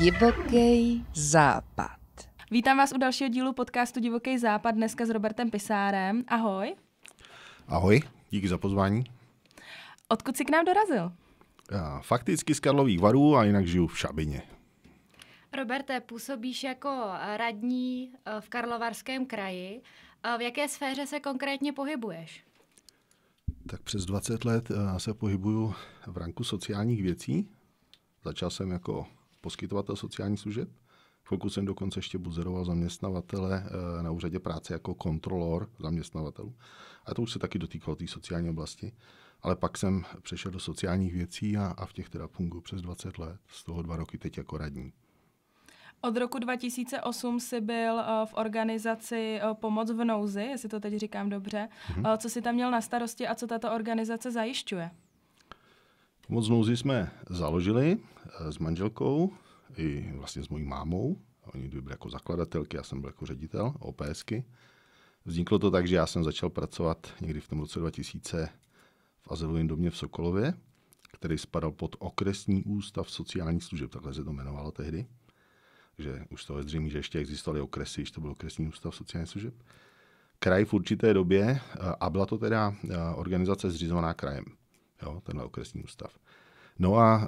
Divoký západ. Vítám vás u dalšího dílu podcastu Divoký západ dneska s Robertem Pisárem. Ahoj. Ahoj, díky za pozvání. Odkud jsi k nám dorazil? Já fakticky z Karlových varů a jinak žiju v Šabině. Roberte, působíš jako radní eh, v Karlovarském kraji. Eh, v jaké sféře se konkrétně pohybuješ? Tak přes 20 let eh, se pohybuju v ranku sociálních věcí. Začal jsem jako poskytovatel sociálních služeb. Chvilku jsem dokonce ještě buzeroval zaměstnavatele eh, na úřadě práce jako kontrolor zaměstnavatelů. A to už se taky dotýkalo té sociální oblasti. Ale pak jsem přešel do sociálních věcí a, a v těch teda funguji přes 20 let, z toho dva roky teď jako radní. Od roku 2008 si byl eh, v organizaci eh, Pomoc v nouzi, jestli to teď říkám dobře. Mm-hmm. Co si tam měl na starosti a co tato organizace zajišťuje? Pomoc nouzi jsme založili eh, s manželkou i vlastně s mojí mámou. Oni dvě byli jako zakladatelky, já jsem byl jako ředitel OPSky. Vzniklo to tak, že já jsem začal pracovat někdy v tom roce 2000 v azylovém domě v Sokolově, který spadal pod okresní ústav sociálních služeb, takhle se to jmenovalo tehdy. Takže už to je zřejmě, že ještě existovaly okresy, když to byl okresní ústav sociálních služeb. Kraj v určité době, eh, a byla to teda eh, organizace zřizovaná krajem jo, tenhle okresní ústav. No a uh,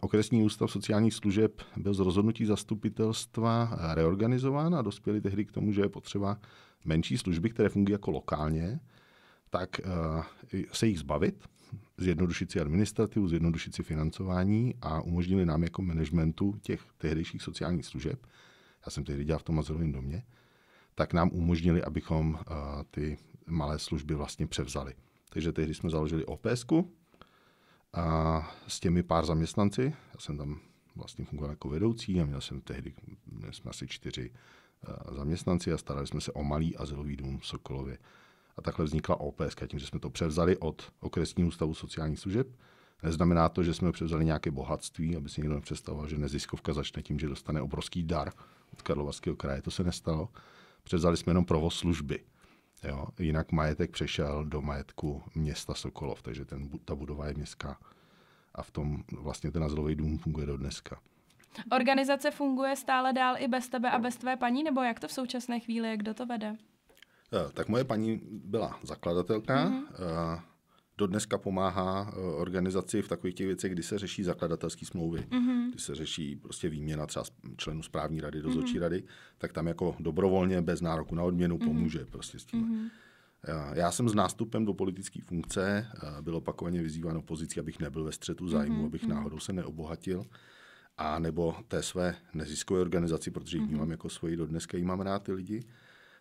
okresní ústav sociálních služeb byl z rozhodnutí zastupitelstva eh, reorganizován a dospěli tehdy k tomu, že je potřeba menší služby, které fungují jako lokálně, tak uh, se jich zbavit, zjednodušit si administrativu, zjednodušit si financování a umožnili nám jako managementu těch tehdejších sociálních služeb, já jsem tehdy dělal v tom azylovém domě, tak nám umožnili, abychom uh, ty malé služby vlastně převzali. Takže tehdy jsme založili OPSku, a s těmi pár zaměstnanci. Já jsem tam vlastně fungoval jako vedoucí a měl jsem tehdy, měl jsme asi čtyři eh, zaměstnanci a starali jsme se o malý azylový dům v Sokolově. A takhle vznikla OPS, tím, že jsme to převzali od okresního ústavu sociálních služeb. Neznamená to, že jsme převzali nějaké bohatství, aby si někdo nepředstavoval, že neziskovka začne tím, že dostane obrovský dar od Karlovarského kraje. To se nestalo. Převzali jsme jenom provoz služby. Jo? Jinak majetek přešel do majetku města Sokolov, takže ten, ta budova je městská. A v tom vlastně ten azylový dům funguje do dneska. Organizace funguje stále dál i bez tebe a bez tvé paní, nebo jak to v současné chvíli jak kdo to vede? Eh, tak moje paní byla zakladatelka, mm-hmm do dneska pomáhá eh, organizaci v takových těch věcech, kdy se řeší zakladatelské smlouvy, mm-hmm. kdy se řeší prostě výměna třeba členů správní rady, dozorčí mm-hmm. rady, tak tam jako dobrovolně, bez nároku na odměnu mhm. pomůže mm-hmm. prostě s tím. Mm-hmm. Já jsem s nástupem do politické funkce eh, byl opakovaně vyzýván opozicí, abych nebyl ve střetu mhm, zájmu, mm-hmm. abych mhm. náhodou se neobohatil a nebo té své neziskové organizaci, protože mm-hmm. mám jako svoji do dneska, ji mám rád ty lidi,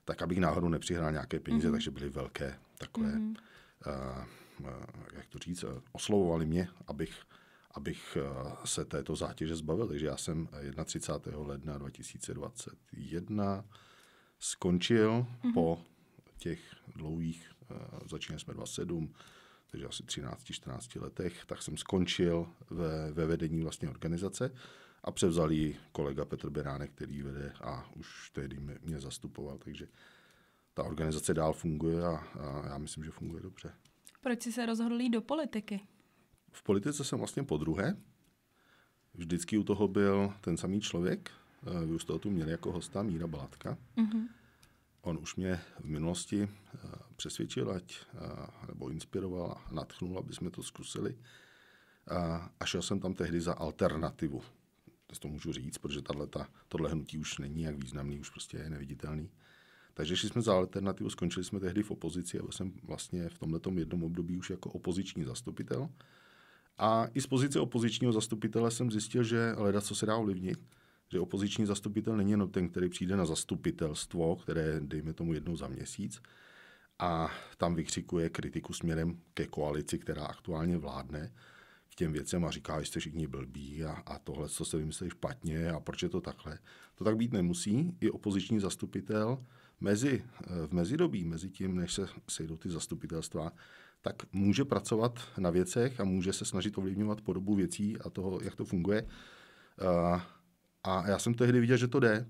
tak abych náhodou nepřihrál nějaké peníze, mm-hmm. takže byly velké takové mm-hmm. uh, Eh, jak to říct, eh, oslovovali mě, abych, abych eh, se této zátěže zbavil. Takže já jsem 31. ledna 2021 skončil mm-hmm. po těch dlouhých, začínali jsme 27, takže asi 13-14 letech, tak jsem skončil ve, ve vedení vlastně organizace a převzal ji kolega Petr Beránek, který vede a už tehdy mě, mě zastupoval, takže ta organizace dál funguje a, a já myslím, že funguje dobře. Proč jsi se rozhodl jít do politiky? V politice jsem vlastně po druhé. Vždycky u toho byl ten samý člověk. Eh, vy už toho tu měli jako hosta, Míra balatka. Mm-hmm. On už mě v minulosti eh, přesvědčil, ať, eh, nebo inspiroval, natchnul, aby jsme to zkusili. A, a šel jsem tam tehdy za alternativu. To můžu říct, protože tato, tohle hnutí už není jak významný, už prostě je neviditelný. Takže šli jsme za alternativu, skončili jsme tehdy v opozici, já jsem vlastně v tomto jednom období už jako opoziční zastupitel. A i z pozice opozičního zastupitele jsem zjistil, že leda, co se dá ovlivnit, že opoziční zastupitel není jenom ten, který přijde na zastupitelstvo, které dejme tomu jednou za měsíc, a tam vykřikuje kritiku směrem ke koalici, která aktuálně vládne k těm věcem a říká, že jste všichni blbí a, a tohle, co se vymyslí špatně a proč je to takhle. To tak být nemusí. I opoziční zastupitel mezi, v mezidobí, mezi tím, než se sejdou ty zastupitelstva, tak může pracovat na věcech a může se snažit ovlivňovat podobu věcí a toho, jak to funguje. A já jsem tehdy viděl, že to jde.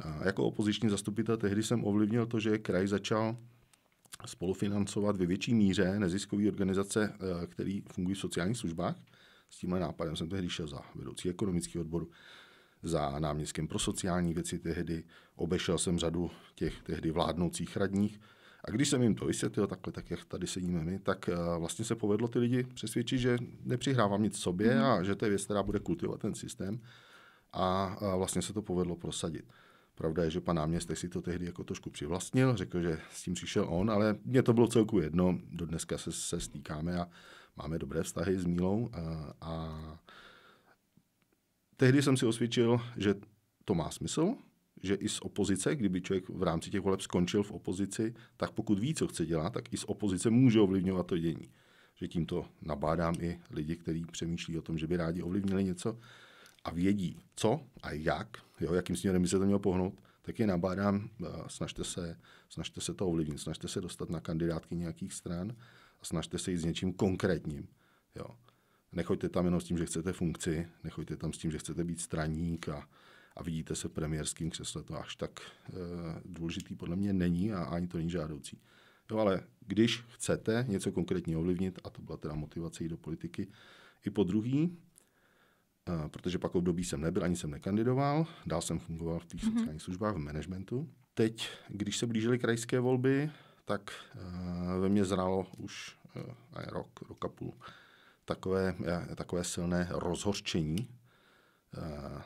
A jako opoziční zastupitel tehdy jsem ovlivnil to, že kraj začal spolufinancovat ve větší míře neziskové organizace, eh, které fungují v sociálních službách. S tímhle nápadem jsem tehdy šel za vedoucí ekonomického odboru za náměstkem pro sociální věci tehdy, obešel jsem řadu těch tehdy vládnoucích radních a když jsem jim to vysvětlil takhle, tak jak tady sedíme my, tak eh, vlastně se povedlo ty lidi přesvědčit, že nepřihrávám nic sobě mhm. a že to je věc, která bude kultivovat ten systém a vlastně se to povedlo prosadit. Pravda je, že pan náměstek si to tehdy jako trošku přivlastnil, řekl, že s tím přišel on, ale mě to bylo celku jedno, do dneska se, se stýkáme a máme dobré vztahy s Mílou eh, a, a Tehdy jsem si osvědčil, že to má smysl, že i z opozice, kdyby člověk v rámci těch voleb skončil v opozici, tak pokud ví, co chce dělat, tak i z opozice může ovlivňovat to dění. Že tímto nabádám i lidi, kteří přemýšlí o tom, že by rádi ovlivnili něco a vědí, co a jak, jo, jakým směrem by se to mělo pohnout, tak je nabádám, eh, snažte se, snažte se to ovlivnit, snažte se dostat na kandidátky nějakých stran a snažte se jít s něčím konkrétním. Jo. Nechoďte tam jenom s tím, že chcete funkci, nechoďte tam s tím, že chcete být straník a, a vidíte se v premiérském křesle. To až tak e, důležitý podle mě není a ani to není žádoucí. Jo, ale když chcete něco konkrétně ovlivnit, a to byla teda motivace i do politiky, i po druhý, e, protože pak období jsem nebyl, ani jsem nekandidoval, dál jsem fungoval v těch mm-hmm. službách, v managementu. Teď, když se blížily krajské volby, tak e, ve mně zralo už e, rok, rok a půl takové, eh, takové silné rozhořčení, eh,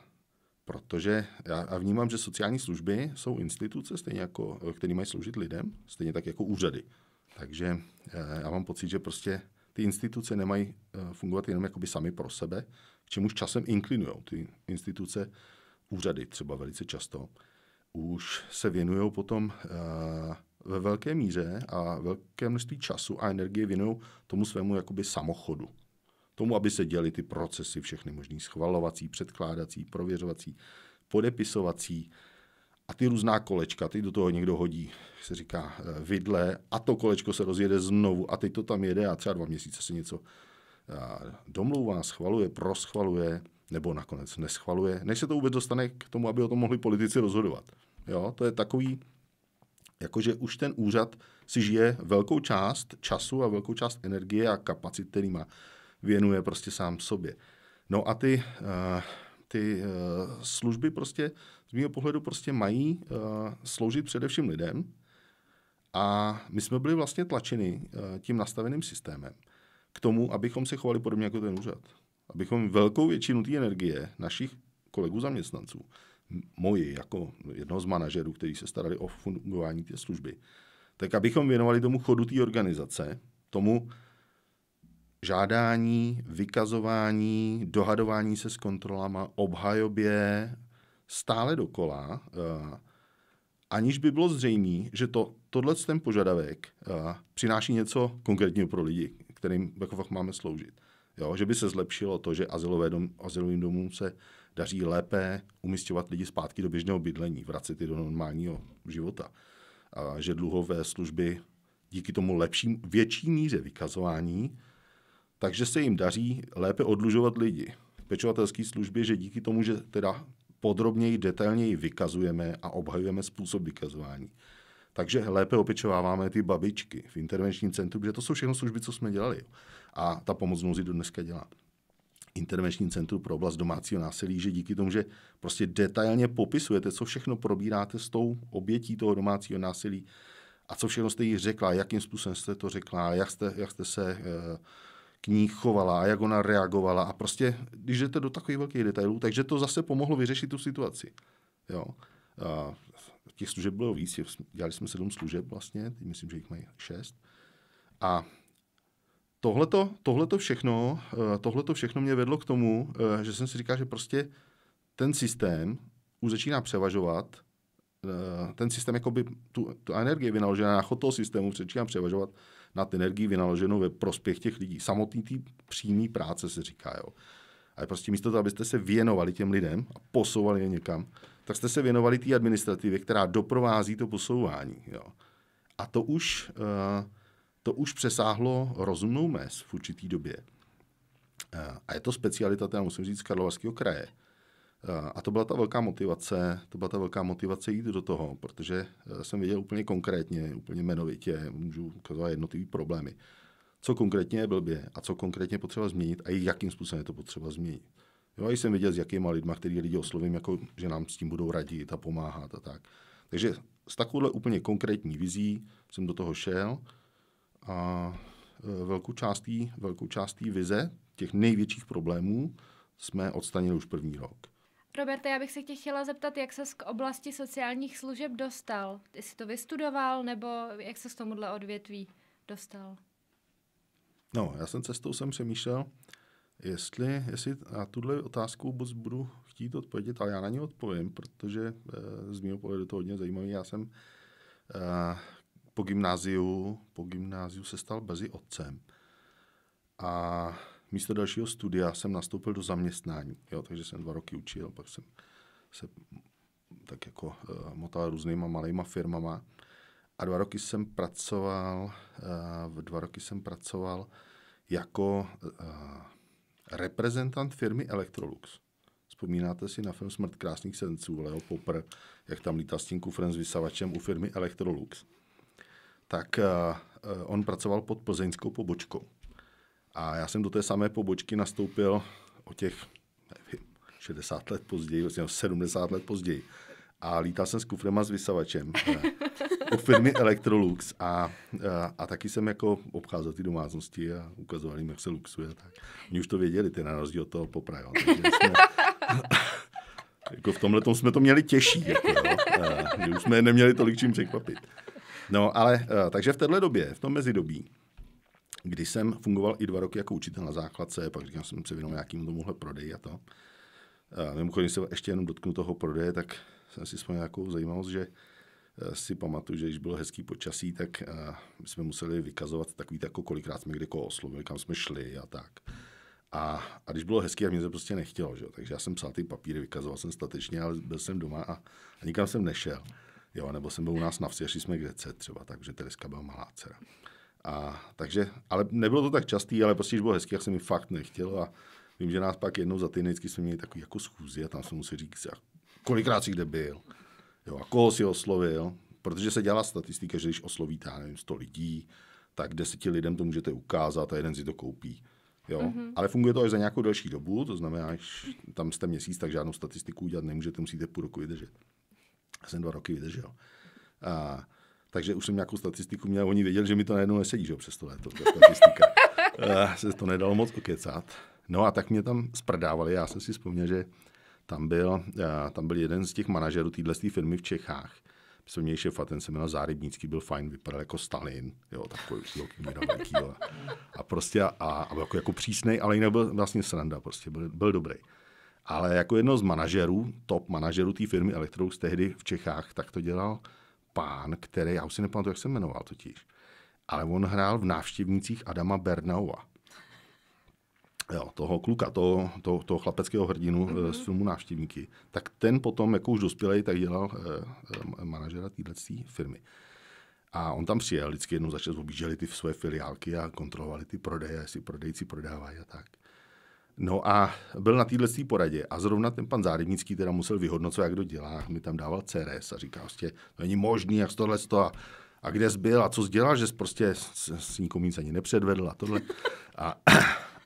protože já vnímám, že sociální služby jsou instituce, stejně jako, eh, které mají sloužit lidem, stejně tak jako úřady. Takže já mám pocit, že prostě ty instituce nemají fungovat jenom jakoby sami pro sebe, k čemuž časem inklinují. Ty instituce, úřady třeba velice často, už se věnují potom ve velké míře a velké množství času a energie věnují tomu svému jakoby samochodu tomu, aby se děly ty procesy, všechny možný schvalovací, předkládací, prověřovací, podepisovací a ty různá kolečka, ty do toho někdo hodí, se říká eh, vidle a to kolečko se rozjede znovu a teď to tam jede a třeba dva měsíce se něco eh, domlouvá, schvaluje, proschvaluje nebo nakonec neschvaluje, než se to vůbec dostane k tomu, aby o tom mohli politici rozhodovat. Jo, to je takový, jakože už ten úřad si žije velkou část času a velkou část energie a kapacit, který má věnuje prostě sám sobě. No a ty, eh, ty eh, služby prostě z mého pohledu prostě mají eh, sloužit především lidem a my jsme byli vlastně tlačeni tím nastaveným systémem k tomu, abychom se chovali podobně jako ten úřad. Abychom velkou většinu té energie našich kolegů zaměstnanců, moji jako jednoho z manažerů, kteří se starali o fungování té služby, tak abychom věnovali tomu chodu té organizace, tomu, žádání, vykazování, dohadování se s kontrolama, obhajobě, stále dokola, eh, aniž by bylo zřejmé, že to, tohle ten požadavek eh, přináší něco konkrétního pro lidi, kterým jako fakt máme sloužit. Jo, že by se zlepšilo to, že azylové dom, azylovým domům se daří lépe umistovat lidi zpátky do běžného bydlení, vracet je do normálního života. A že dluhové služby díky tomu lepším, větší míře vykazování takže se jim daří lépe odlužovat lidi. Pečovatelské služby, že díky tomu, že teda podrobněji, detailněji vykazujeme a obhajujeme způsob vykazování, takže lépe opečováváme ty babičky v intervenčním centru, protože to jsou všechno služby, co jsme dělali. A ta pomoc mnozí do dneska dělá. Intervenční centrum pro oblast domácího násilí, že díky tomu, že prostě detailně popisujete, co všechno probíráte s tou obětí toho domácího násilí a co všechno jste jí řekla, jakým způsobem jste to řekla, jak jste, jak jste se eh, ní chovala a jak ona reagovala. A prostě, když jdete do takových velkých detailů, takže to zase pomohlo vyřešit tu situaci. Jo. A těch služeb bylo víc, dělali jsme sedm služeb vlastně, teď myslím, že jich mají šest. A tohleto, tohleto, všechno, eh, tohleto všechno mě vedlo k tomu, eh, že jsem si říkal, že prostě ten systém už začíná převažovat, eh, ten systém, jakoby tu, tu energii vynaložená na chod toho systému začíná převažovat nad energii vynaloženou ve prospěch těch lidí. Samotný tý přímý práce se říká. Jo. A prostě místo toho, abyste se věnovali těm lidem a posouvali je někam, tak jste se věnovali té administrativě, která doprovází to posouvání. Jo. A to už, eh, to už přesáhlo rozumnou mez v určitý době. Eh, a je to specialita, teda musím říct, z Karlovarského kraje, Eh, a to byla ta velká motivace, to byla ta velká motivace jít do toho, protože eh, jsem viděl úplně konkrétně, úplně jmenovitě, můžu ukazovat jednotlivé problémy. Co konkrétně je blbě a co konkrétně potřeba změnit a jakým způsobem je to potřeba změnit. Jo, a jsem viděl, s jakýma lidma, který lidi oslovím, jako, že nám s tím budou radit a pomáhat a tak. Takže s takovouhle úplně konkrétní vizí jsem do toho šel a eh, velkou částí, velkou částí vize těch největších problémů jsme odstanili už první rok. Roberta, já bych se tě chtěla zeptat, jak ses k oblasti sociálních služeb dostal? Ty jsi to vystudoval, nebo jak ses k tomuhle odvětví dostal? No, já jsem cestou jsem přemýšlel, jestli, jestli na tuhle otázku budu chtít odpovědět, ale já na ně odpovím, protože eh, z mého pohledu to hodně zajímavé. Já jsem eh, po gymnáziu, po gymnáziu se stal bezi otcem. A místo dalšího studia jsem nastoupil do zaměstnání. Jo, takže jsem dva roky učil, pak jsem se tak jako uh, motal různýma malýma firmama. A dva roky jsem pracoval, uh, dva roky jsem pracoval jako uh, reprezentant firmy Electrolux. Vzpomínáte si na film Smrt krásných senců, Leo Popper, jak tam lítá s tím kufrem s vysavačem u firmy Electrolux. Tak uh, on pracoval pod plzeňskou pobočkou. A já jsem do té samé pobočky nastoupil o těch, nevím, 60 let později, vlastně 70 let později. A lítal jsem s a s vysavačem eh, od firmy Electrolux a, a, eh, a taky jsem jako obcházel ty domácnosti a ukazoval jim, jak se luxuje. Tak. Oni už to věděli, ty na rozdíl od toho popravil. jako v tomhle jsme to měli těžší, jako, jo. A, eh, už jsme neměli tolik čím překvapit. No ale, a, takže v téhle době, v tom mezidobí, když jsem fungoval i dva roky jako učitel na základce, pak říkám, jsem se věnoval nějakým tomuhle prodeji a to. A mimochodem, se ještě jenom dotknu toho prodeje, tak jsem si vzpomněl nějakou zajímavost, že eh, si pamatuju, že když bylo hezký počasí, tak eh, my jsme museli vykazovat takový, jako kolikrát jsme kde oslovili, kam jsme šli a tak. A, a když bylo hezký, a mě se prostě nechtělo, že? takže já jsem psal ty papíry, vykazoval jsem statečně, ale byl jsem doma a, a nikam jsem nešel. Jo, nebo jsem byl u nás na vsi, jsme kde třeba, takže Tereska byla malá dcera. A, takže, ale nebylo to tak častý, ale prostě, když bylo hezký, jak se mi fakt nechtělo a vím, že nás pak jednou za týden jsme měli takový jako schůzi a tam jsem musel říct, kolikrát si kde byl, jo, a koho si oslovil, protože se dělá statistika, že když oslovíte, já nevím, 100 lidí, tak deseti lidem to můžete ukázat a jeden si to koupí. Jo? Mm-hmm. Ale funguje to až za nějakou delší dobu, to znamená, až tam jste měsíc, tak žádnou statistiku udělat nemůžete, musíte půl roku vydržet. Já jsem dva roky vydržel. A, takže už jsem nějakou statistiku měl, oni věděli, že mi to najednou nesedí, že přes to léto, ta statistika. Eh, se to nedalo moc okecat. No a tak mě tam sprdávali, já jsem si vzpomněl, že tam byl, eh, tam byl jeden z těch manažerů téhle firmy v Čechách, jsem měl a ten se jmenoval Zárybnický, byl fajn, vypadal jako Stalin, jo, takový velký, velký, a prostě, a, a byl jako, jako přísný, ale jinak byl vlastně sranda, prostě byl, byl dobrý. Ale jako jedno z manažerů, top manažerů té firmy Electrolux tehdy v Čechách, tak to dělal pán, který, já už si nepamatuju, jak se jmenoval totiž, ale on hrál v návštěvnicích Adama Bernaua. Jo, toho kluka, toho, toho, toho chlapeckého hrdinu mm-hmm. z filmu Návštěvníky. Tak ten potom, jako už dospělej, tak dělal eh, eh manažera téhle firmy. A on tam přijel, vždycky jednou začal čas objížděli ty svoje filiálky a kontrolovali ty prodeje, jestli prodejci prodávají a tak. No a byl na téhle poradě a zrovna ten pan Zárybnický teda musel vyhodnocovat, jak to dělá. Mi tam dával CRS a říká prostě, to není možný, jak tohle to a, a kde jsi byl a co jsi dělal, že jsi prostě s, s nikomu nic ani nepředvedl a tohle. A,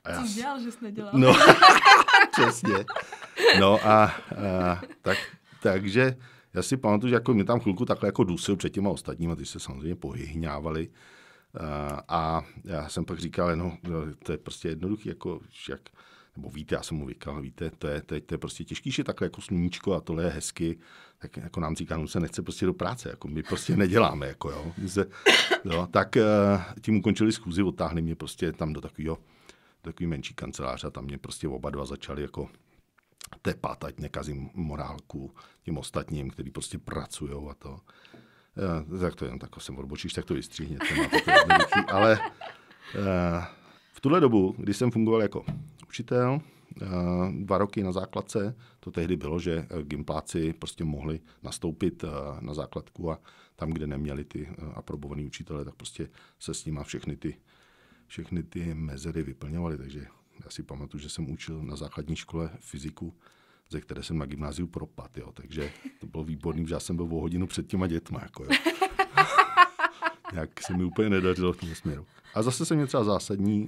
a já, co jsi dělal, že jsi nedělal. No, přesně. No a, a tak, takže já si pamatuju, že jako mi tam chvilku takhle jako dusil před těma ostatníma, ty se samozřejmě pohyhňávali. A, a já jsem pak říkal, no, to je prostě jednoduchý, jako jak, nebo víte, já jsem mu vykal, víte, to je, to, je, to je prostě těžký, že takhle jako sluníčko a tohle je hezky, tak jako nám říká, no, se nechce prostě do práce, jako my prostě neděláme, jako jo. se, jo tak eh, tím ukončili schůzi, otáhli mě prostě tam do takového takový menší kanceláře a tam mě prostě oba dva začali jako tepat, ať nekazím morálku těm ostatním, kteří prostě pracují a to. Já, eh, tak to jenom tak jsem odbočíš, tak to vystříhněte. Ale uh, v tuhle dobu, kdy jsem fungoval jako učitel, eh, dva roky na základce, to tehdy bylo, že eh, gimpláci prostě mohli nastoupit eh, na základku a tam, kde neměli ty aprobovaný učitele, tak prostě se s nima všechny ty, všechny ty mezery vyplňovaly. Takže já si pamatuju, že jsem učil na základní škole fyziku, ze které jsem na gymnáziu propad, jo. takže to bylo výborný, že já jsem byl o hodinu před těma dětma. Jako, jo. Jak se mi úplně nedařilo v tom směru. A zase jsem měl třeba zásadní e,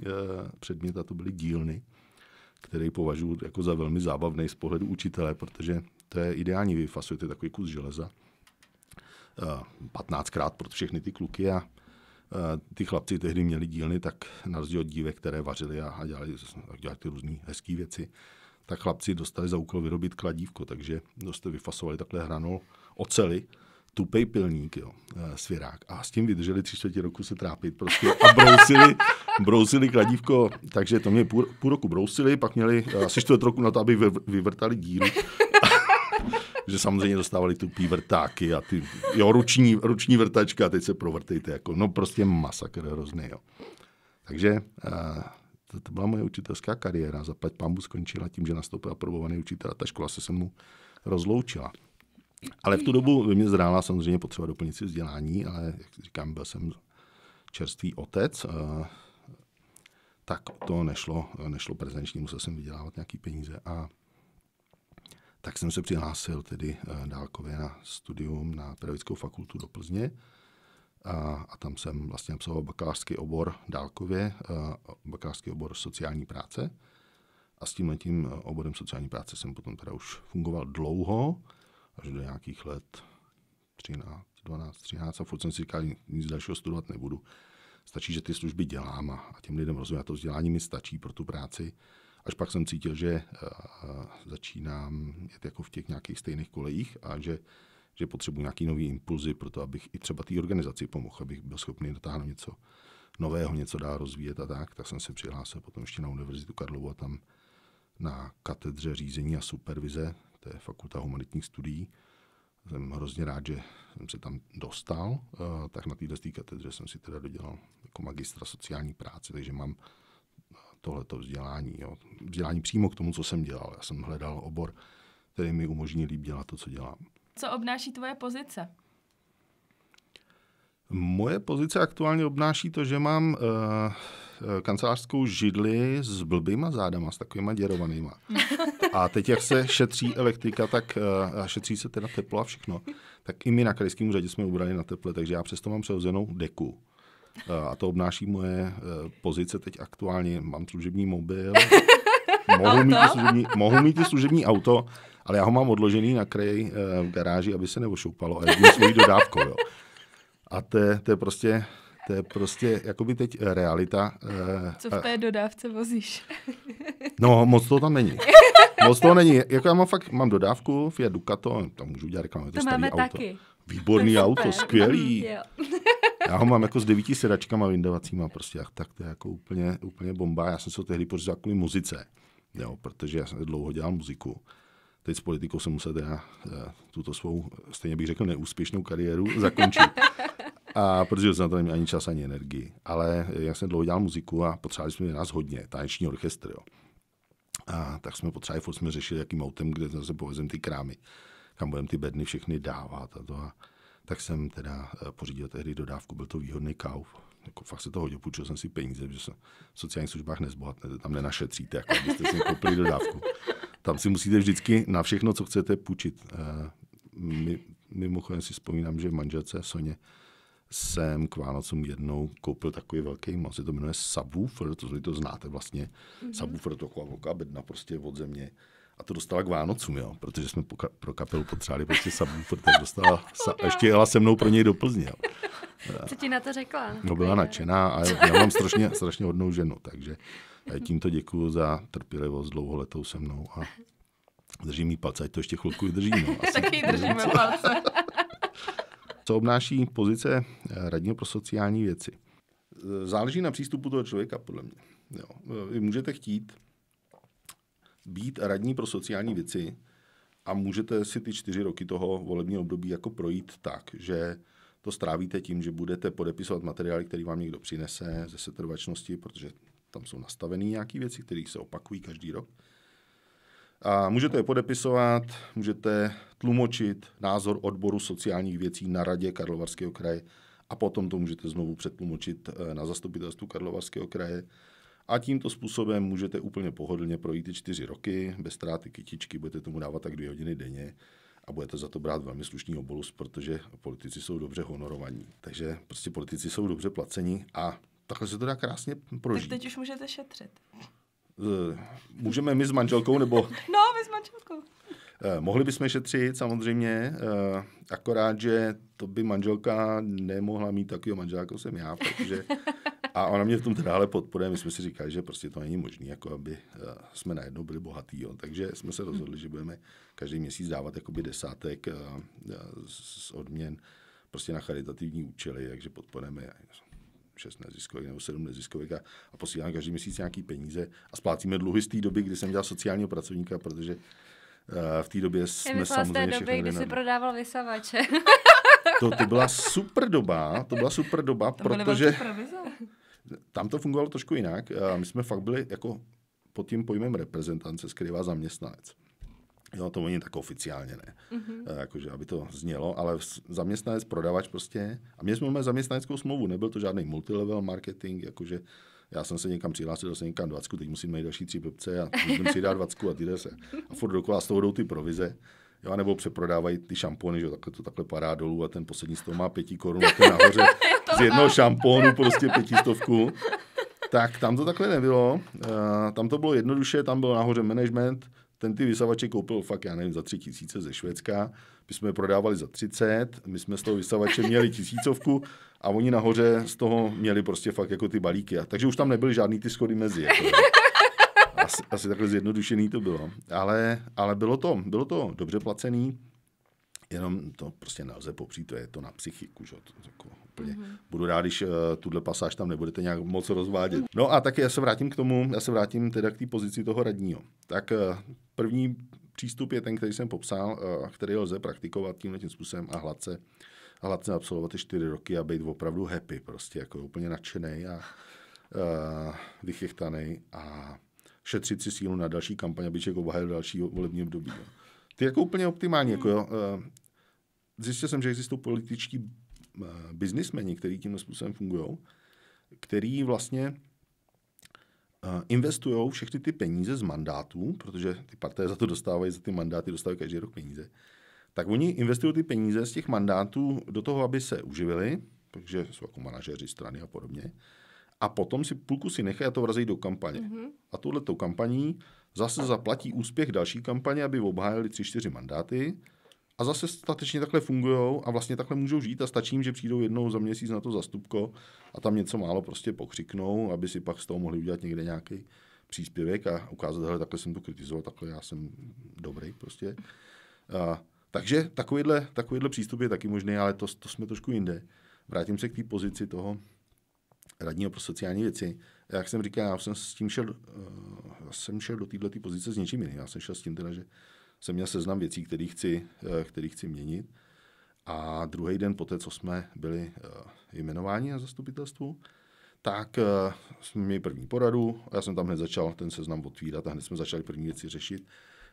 předmět a to byly dílny, který považuji jako za velmi zábavný z pohledu učitele, protože to je ideální, vy fasujete takový kus železa, 15krát eh, pro všechny ty kluky a eh, ty chlapci tehdy měli dílny, tak na rozdíl od dívek, které vařili a dělali, dělali ty různé hezké věci, tak chlapci dostali za úkol vyrobit kladívko, takže dostali vyfasovali takhle hranol oceli tupej pilník, jo, eh, svěrák. A s tím vydrželi tři čtvrtě roku se trápit prostě a brousili, brousili kladívko, takže to mě půl, půl roku brousili, pak měli eh, asi čtvrt roku na to, aby vyvrtali díru. že samozřejmě dostávali tupý vrtáky a ty, jo, ruční, ruční vrtačka, teď se provrtejte, jako, no prostě masakr hrozný, jo. Takže uh, to, to, byla moje učitelská kariéra. Zaplať pambu skončila tím, že nastoupila probovaný učitel a ta škola se se mu rozloučila. Ale v tu dobu by mě zrála samozřejmě potřeba doplnit si vzdělání, ale jak říkám, byl jsem čerstvý otec, eh, tak to nešlo, nešlo prezenčně, musel jsem vydělávat nějaký peníze a tak jsem se přihlásil tedy eh, dálkově na studium na pedagogickou fakultu do Plzně a, eh, a tam jsem vlastně napsal bakalářský obor dálkově, bakalářský obor sociální práce a s tím letím oborem sociální práce jsem potom teda už fungoval dlouho, až do nějakých let 13, 12, 13 a furt jsem si říkal, nic dalšího studovat nebudu. Stačí, že ty služby dělám a, a těm lidem rozumím a to vzdělání mi stačí pro tu práci. Až pak jsem cítil, že uh, začínám jet jako v těch nějakých stejných kolejích a že, že potřebuji nějaký nový impulzy pro to, abych i třeba té organizaci pomohl, abych byl schopný dotáhnout něco nového, něco dál rozvíjet a tak. Tak jsem se přihlásil potom ještě na Univerzitu Karlovu a tam na katedře řízení a supervize to je Fakulta humanitních studií. Jsem hrozně rád, že jsem se tam dostal, eh, tak na této katedře jsem si teda dodělal jako magistra sociální práce, takže mám eh, tohleto vzdělání. Jo. Vzdělání přímo k tomu, co jsem dělal. Já jsem hledal obor, který mi umožní líp dělat to, co dělám. Co obnáší tvoje pozice? Moje pozice aktuálně obnáší to, že mám uh, Eh, kancelářskou židli s blbýma zádama, s takovýma děrovanýma. A teď, jak se šetří elektrika, tak eh, a šetří se teda teplo a všechno, tak i my na krajském úřadě jsme ubrali na teple, takže já přesto mám přehozenou deku. Eh, a to obnáší moje pozice teď aktuálně. Mám služební mobil, mohu mít, služební, mohu mít i služební auto, ale já ho mám odložený na kraj v garáži, aby se nevošoupalo. a jedu svůj dodávkou. Jo. A to je, to je prostě to je prostě jakoby teď realita. Eh, Co v té dodávce vozíš? No, moc to tam není. Moc toho není. Jako já mám fakt, mám dodávku, Fiat Ducato, tam můžu udělat reklamu, to, to máme auto. taky. Výborný to auto, super. skvělý. já ho mám jako s devíti sedačkama vindovacíma, prostě tak to je jako úplně, úplně bomba. Já jsem se ho tehdy pořídil kvůli muzice, jo, protože já jsem dlouho dělal muziku. Teď s politikou jsem musel teda eh, tuto svou, stejně bych řekl, neúspěšnou kariéru zakončit. A protože jsem na to neměl ani čas, ani energii. Ale jak jsem dlouho dělal muziku a potřebovali jsme nás hodně, taneční orchestr, jo. A tak jsme potřebovali, furt jsme řešili, jakým autem, kde zase povezem ty krámy, kam budeme ty bedny všechny dávat a to. A tak jsem teda eh, pořídil tehdy dodávku, byl to výhodný kauf. Jako fakt se to hodil, půjčil jsem si peníze, protože se v sociálních službách nezbohatnete, tam nenašetříte, jako abyste si koupili dodávku. Tam si musíte vždycky na všechno, co chcete, půjčit. Eh, mimochodem si vzpomínám, že v manželce Soně jsem k Vánocům jednou koupil takový velký moc, to jmenuje subwoofer, to, to znáte vlastně, mm-hmm. subwoofer to taková velká bedna prostě od země. A to dostala k Vánocům, jo, protože jsme pro kapelu potřebovali prostě subwoofer, tak dostala, sa- a ještě jela se mnou pro něj do Plzně. Jo. Co ti na to řekla? No byla nadšená a já mám strašně, strašně hodnou ženu, takže eh, tímto děkuju za trpělivost dlouholetou se mnou a držím jí palce, ať to ještě chvilku vydrží. No. Taky držíme palce. Co obnáší pozice eh, radního pro sociální věci? Eh, záleží na přístupu toho člověka, podle mě. Jo. Eh, vy můžete chtít být radní pro sociální věci a můžete si ty čtyři roky toho volebního období jako projít tak, že to strávíte tím, že budete podepisovat materiály, které vám někdo přinese ze setrvačnosti, protože tam jsou nastavené nějaké věci, které se opakují každý rok a můžete je podepisovat, můžete tlumočit názor odboru sociálních věcí na radě Karlovarského kraje a potom to můžete znovu přetlumočit eh, na zastupitelstvu Karlovarského kraje. A tímto způsobem můžete úplně pohodlně projít ty čtyři roky, bez ztráty kytičky, budete tomu dávat tak dvě hodiny denně a budete za to brát velmi slušný obolus, protože politici jsou dobře honorovaní. Takže prostě politici jsou dobře placeni a takhle se to dá krásně prožít. Tak teď už můžete šetřit. Eh, můžeme my s manželkou, nebo... No, my s manželkou. Eh, mohli bychom šetřit samozřejmě, eh, akorát, že to by manželka nemohla mít takového manžela, jako jsem já, protože... A ona mě v tom teda ale podporuje, my jsme si říkali, že prostě to není možné, jako aby jsme najednou byli bohatí, jo. takže jsme se rozhodli, že budeme každý měsíc dávat jakoby desátek z odměn prostě na charitativní účely, takže podporujeme šest neziskových nebo sedm neziskových a, a posílám každý měsíc nějaký peníze a splácíme dluhy z té doby, kdy jsem dělal sociálního pracovníka, protože eh, v té době jsme Já samozřejmě z té doby, kdy jsi prodával vysavače. to, to byla super doba, to byla super doba, to protože tam to fungovalo trošku jinak. Eh, my jsme fakt byli jako pod tím pojmem reprezentance skrývá zaměstnanec. Jo, no, to oni tak oficiálně ne. Mm-hmm. jakože, aby to znělo, ale zaměstnanec, prodavač prostě. A my jsme měli zaměstnaneckou smlouvu, nebyl to žádný multilevel marketing, jakože já jsem se někam přihlásil, dal jsem někam 20, teď musím najít další tři blbce a musím si dát 20 a ty se. A furt dokola s toho jdou ty provize. Jo, nebo přeprodávají ty šampony, že takhle to takhle padá dolů a ten poslední z toho má pěti korun, tak nahoře z jednoho šamponu prostě pětistovku. Tak tam to takhle nebylo, uh, tam to bylo jednoduše, tam byl nahoře management, ten ty vysavače koupil fakt, já nevím, za tři tisíce ze Švédska, my jsme je prodávali za 30, my jsme z toho vysavače měli tisícovku a oni nahoře z toho měli prostě fakt jako ty balíky. Takže už tam nebyly žádný ty schody mezi. Jako, asi, asi takhle zjednodušený to bylo. Ale, ale bylo to, bylo to dobře placený jenom to prostě nelze popřít, to je to na psychiku, že? To, jako, úplně. Mm-hmm. Budu rád, když uh, tuhle pasáž tam nebudete nějak moc rozvádět. No a taky já se vrátím k tomu, já se vrátím teda k té pozici toho radního. Tak uh, první přístup je ten, který jsem popsal, uh, který lze praktikovat tímhle tím způsobem a hladce, a hladce absolvovat ty čtyři roky a být opravdu happy, prostě jako úplně nadšený a uh, vychechtaný a šetřit si sílu na další kampaně, aby člověk obhájil další volební období. Ty jako úplně optimální, jako mhm. jo, zjistil jsem, že existují političtí eh, biznismeni, který tímhle způsobem fungují, který vlastně eh, investují všechny ty peníze z mandátů, protože ty partaje za to dostávají, za ty mandáty dostávají každý rok peníze, tak oni investují ty peníze z těch mandátů do toho, aby se uživili, takže jsou jako manažeři strany a podobně, a potom si půlku si nechají a to vrazejí do kampaně. Mm-hmm. A touhletou kampaní zase zaplatí úspěch další kampaně, aby obhájili tři, čtyři mandáty a zase statečně takhle fungují a vlastně takhle můžou žít a stačí jim, že přijdou jednou za měsíc na to zastupko a tam něco málo prostě pokřiknou, aby si pak z toho mohli udělat někde nějaký příspěvek a ukázat, hele, takhle jsem to kritizoval, takhle já jsem dobrý prostě. A, takže takovýhle, takovýhle přístup je taky možný, ale to, to jsme trošku jinde. Vrátím se k té pozici toho radního pro sociální věci. Jak jsem říkal, já jsem s tím šel, uh, jsem šel do této pozice s něčím jiným. Já jsem šel s tím teda, že jsem měl seznam věcí, které chci, eh, který chci měnit. A druhý den po té, co jsme byli eh, jmenováni na zastupitelstvu, tak eh, jsme měli první poradu a já jsem tam hned začal ten seznam otvírat a hned jsme začali první věci řešit.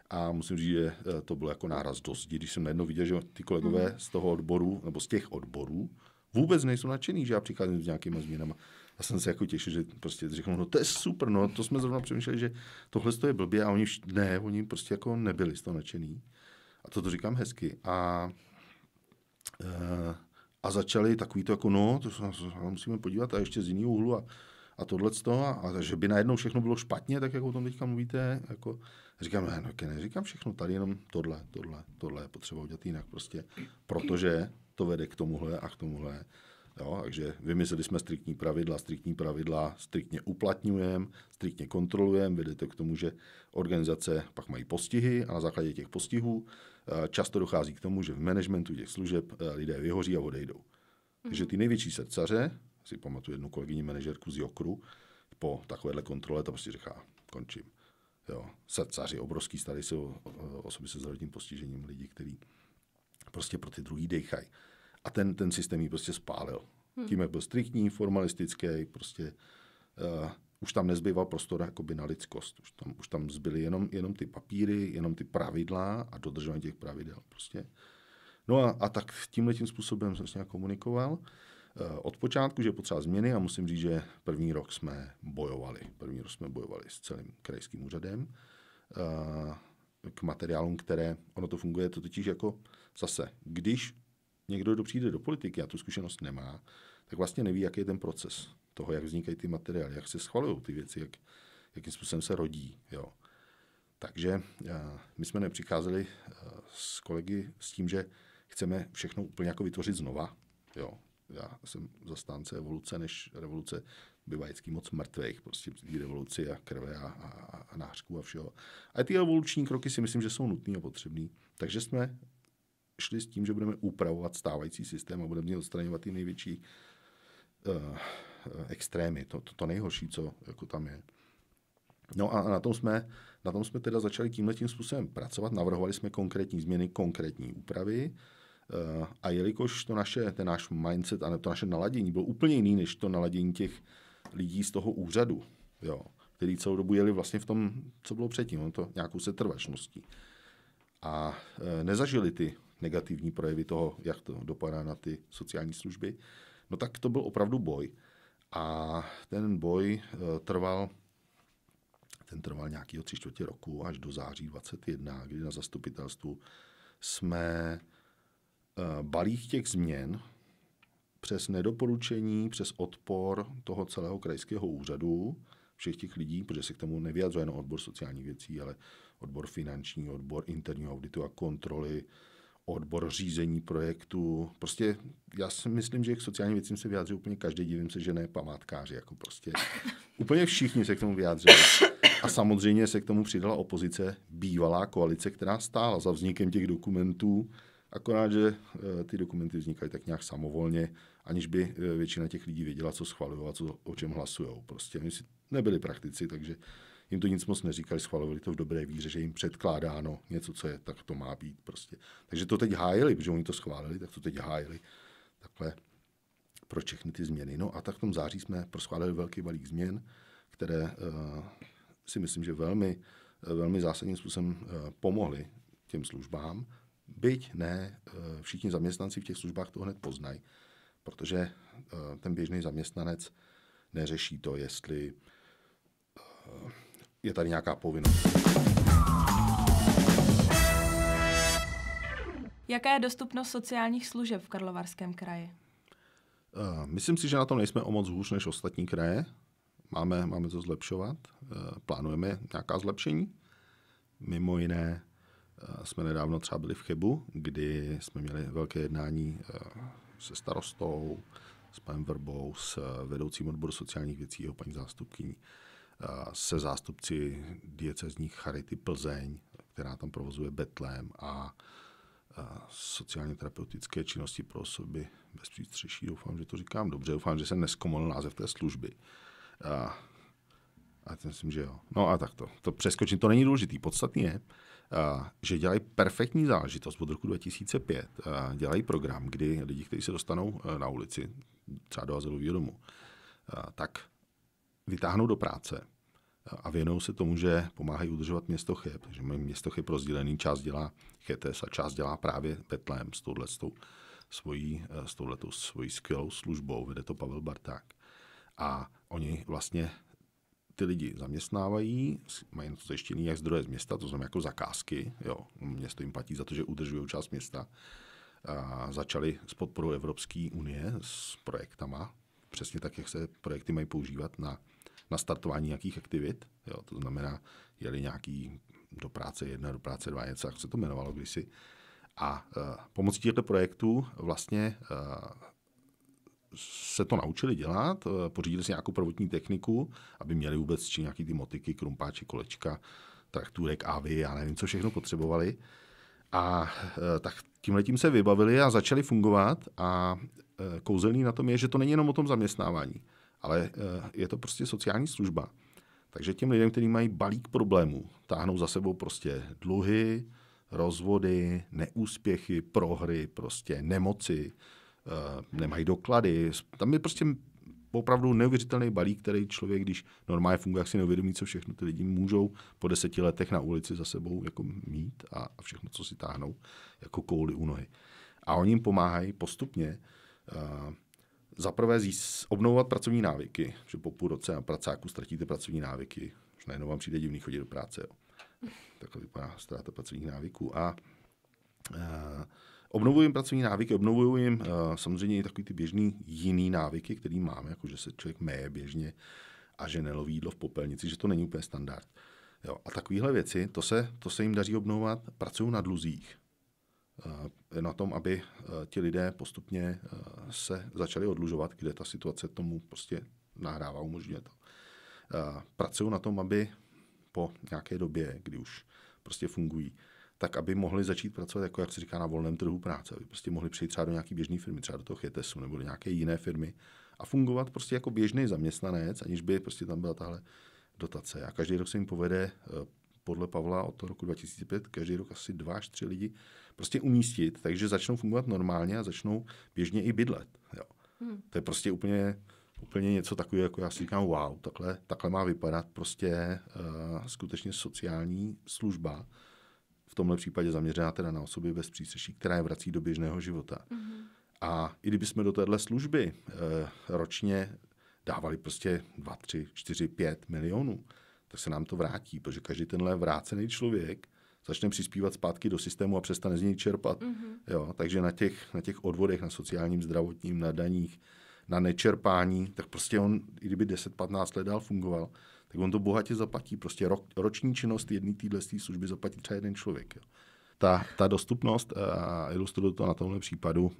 A musím říct, že to bylo jako náraz do když jsem najednou viděl, že ty kolegové mhm. z toho odboru, nebo z těch odborů, vůbec nejsou nadšený, že já přicházím s nějakými změnami. A jsem se jako těšil, že prostě řeknu, no to je super, no to jsme zrovna přemýšleli, že tohle to je blbě a oni ne, oni prostě jako nebyli z toho nadšený. A to to říkám hezky. A, eh, a začali takový to jako, no, to se musíme podívat a ještě z jiného úhlu a, a tohle a, a že by najednou všechno bylo špatně, tak jak o tom teďka mluvíte, jako říkám, ne, no, říkám všechno, tady jenom tohle, tohle, tohle je potřeba udělat jinak prostě, protože to vede k tomuhle a k tomuhle Jo, takže vymysleli jsme striktní pravidla, striktní pravidla striktně uplatňujeme, striktně kontrolujeme, vede to k tomu, že organizace pak mají postihy a na základě těch postihů eh, často dochází k tomu, že v managementu těch služeb eh, lidé vyhoří a odejdou. mm Takže ty největší srdcaře, si pamatuju jednu kolegyni manažerku z Jokru, po takovéhle kontrole to prostě říká, končím. Jo. Srdcaři obrovský, stali jsou eh, osoby se zdravotním postižením, lidi, kteří prostě pro ty druhý dejchají. A ten, ten systém ji prostě spálil. Hmm. Tím, jak byl striktní, formalistický, prostě uh, už tam nezbývá prostor jakoby na lidskost. Už tam, už tam zbyly jenom, jenom ty papíry, jenom ty pravidla a dodržování těch pravidel prostě. No a, a tak tímhle tím způsobem jsem s nějak komunikoval. Eh, od počátku, že potřeba změny a musím říct, že první rok jsme bojovali. První rok jsme bojovali s celým krajským úřadem eh, k materiálům, které, ono to funguje to totiž jako zase, když někdo, kdo přijde do politiky a tu zkušenost nemá, tak vlastně neví, jaký je ten proces toho, jak vznikají ty materiály, jak se schvalují ty věci, jak, jakým způsobem se rodí. Jo. Takže eh, my jsme nepřicházeli eh, s kolegy s tím, že chceme všechno úplně jako vytvořit znova. Jo. Já jsem zastánce evoluce než revoluce. Bývá vždycky moc mrtvých, prostě té revoluci a krve a, a, a nářků a všeho. A ty evoluční kroky si myslím, že jsou nutné a potřebné. Takže jsme šli s tím, že budeme upravovat stávající systém a budeme odstraňovat ty největší uh, extrémy, to, to, to nejhorší, co jako tam je. No a na tom jsme, na tom jsme teda začali tímhle tím způsobem pracovat, navrhovali jsme konkrétní změny, konkrétní úpravy uh, a jelikož to naše, ten náš mindset a to naše naladění bylo úplně jiný, než to naladění těch lidí z toho úřadu, jo, který celou dobu jeli vlastně v tom, co bylo předtím, on no, to nějakou setrvačností. A e, nezažili ty negativní projevy toho, jak to dopadá na ty sociální služby, no tak to byl opravdu boj. A ten boj eh, trval ten trval nějakého tři čtvrtě roku až do září 21, kdy na zastupitelstvu jsme eh, balík těch změn přes nedoporučení, přes odpor toho celého krajského úřadu, všech těch lidí, protože se k tomu nevyjadřuje jen odbor sociálních věcí, ale odbor finanční, odbor interního auditu a kontroly, odbor řízení projektu. Prostě já si myslím, že k sociálním věcím se vyjádří úplně každý, divím se, že ne památkáři, jako prostě úplně všichni se k tomu vyjádřili. A samozřejmě se k tomu přidala opozice, bývalá koalice, která stála za vznikem těch dokumentů, akorát, že eh, ty dokumenty vznikají tak nějak samovolně, aniž by eh, většina těch lidí věděla, co schvalují a co, o čem hlasují. Prostě my si nebyli praktici, takže jim to nic moc neříkali, schvalovali to v dobré víře, že jim předkládáno něco, co je, tak to má být prostě. Takže to teď hájili, protože oni to schválili, tak to teď hájili. Takhle pro všechny ty změny. No a tak v tom září jsme proschválili velký balík změn, které uh, si myslím, že velmi, uh, velmi zásadním způsobem uh, pomohly těm službám. Byť ne uh, všichni zaměstnanci v těch službách to hned poznají, protože uh, ten běžný zaměstnanec neřeší to, jestli uh, je tady nějaká povinnost. Jaká je dostupnost sociálních služeb v Karlovarském kraji? Eh, myslím si, že na tom nejsme o moc hůř než ostatní kraje. Máme, máme to zlepšovat. Eh, plánujeme nějaká zlepšení. Mimo jiné eh, jsme nedávno třeba byli v Chebu, kdy jsme měli velké jednání se starostou, s panem Vrbou, s vedoucím odboru sociálních věcí, jeho paní zástupkyní se zástupci diecezních Charity Plzeň, která tam provozuje Betlém a sociálně terapeutické činnosti pro osoby bez přístřeší. Doufám, že to říkám dobře. Doufám, že jsem neskomolil název té služby. A, a to myslím, že jo. No a tak to. To přeskočím, to není důležitý. Podstatně je, a, že dělají perfektní záležitost od roku 2005. A, dělají program, kdy lidi, kteří se dostanou e, na ulici, třeba do azylového domu, a, tak vytáhnou do práce a věnují se tomu, že pomáhají udržovat město Cheb. Takže mají město Cheb rozdělený, část dělá Chetes a část dělá právě Betlém s touhletou svojí, eh, s touhletou svojí skvělou službou. Vede to Pavel Barták. A oni vlastně ty lidi zaměstnávají, mají na to zajištěný jak zdroje z města, to znamená jako zakázky, jo, město jim platí za to, že udržují část města. A začali s podporou Evropské unie s projektama, přesně tak, jak se projekty mají používat na na startování nějakých aktivit. Jo, to znamená, jeli nějaký do práce jedna, do práce dva, něco, jak se to jmenovalo kdysi. A e, pomocí těchto projektů vlastně e, se to naučili dělat, e, pořídili si nějakou prvotní techniku, aby měli vůbec či nějaký ty motiky, krumpáči, kolečka, traktůrek, avy, já nevím, co všechno potřebovali. A e, tak tím se vybavili a začali fungovat a e, kouzelný na tom je, že to není jenom o tom zaměstnávání ale eh, je to prostě sociální služba. Takže těm lidem, kteří mají balík problémů, táhnou za sebou prostě dluhy, rozvody, neúspěchy, prohry, prostě nemoci, eh, nemají doklady. Tam je prostě opravdu neuvěřitelný balík, který člověk, když normálně funguje, jak si neuvědomí, co všechno ty lidi můžou po deseti letech na ulici za sebou jako mít a, všechno, co si táhnou, jako kouly u nohy. A oni jim pomáhají postupně eh, za prvé obnovovat pracovní návyky, že po půl roce na pracáku ztratíte pracovní návyky, že najednou vám přijde divný chodit do práce. Jo. Takhle vypadá ztráta pracovních návyků. A uh, obnovuji jim pracovní návyky, obnovuji jim uh, samozřejmě i takový ty běžný jiný návyky, který máme, jako že se člověk méje běžně a že neloví jídlo v popelnici, že to není úplně standard. Jo, a takovéhle věci, to se, to se jim daří obnovovat, pracují na dluzích. Eh, na tom, aby eh, ti lidé postupně eh, se začali odlužovat, kde ta situace tomu prostě nahrává, umožňuje to. Pracují na tom, aby po nějaké době, kdy už prostě fungují, tak aby mohli začít pracovat, jako jak se říká, na volném trhu práce. Aby prostě mohli přejít třeba do nějaké běžné firmy, třeba do toho Chetesu nebo do nějaké jiné firmy a fungovat prostě jako běžný zaměstnanec, aniž by prostě tam byla tahle dotace. A každý rok se jim povede podle Pavla od toho roku 2005 každý rok asi dva až tři lidi prostě umístit, takže začnou fungovat normálně a začnou běžně i bydlet. Jo. Hmm. To je prostě úplně, úplně něco takového, jako já si říkám, wow, takhle, takhle má vypadat prostě uh, skutečně sociální služba, v tomhle případě zaměřená teda na osoby bez přístřeší, která je vrací do běžného života. Hmm. A i kdybychom do téhle služby uh, ročně dávali prostě 2, 3, 4, 5 milionů, tak se nám to vrátí, protože každý tenhle vrácený člověk začne přispívat zpátky do systému a přestane z něj čerpat. Mm-hmm. Jo, takže na těch, na těch odvodech, na sociálním, zdravotním, na daních, na nečerpání, tak prostě on, i kdyby 10-15 let dál fungoval, tak on to bohatě zaplatí. Prostě ro, roční činnost jedné téhle služby zaplatí třeba jeden člověk. Jo. Ta, ta dostupnost, a ilustruju to na tomhle případu,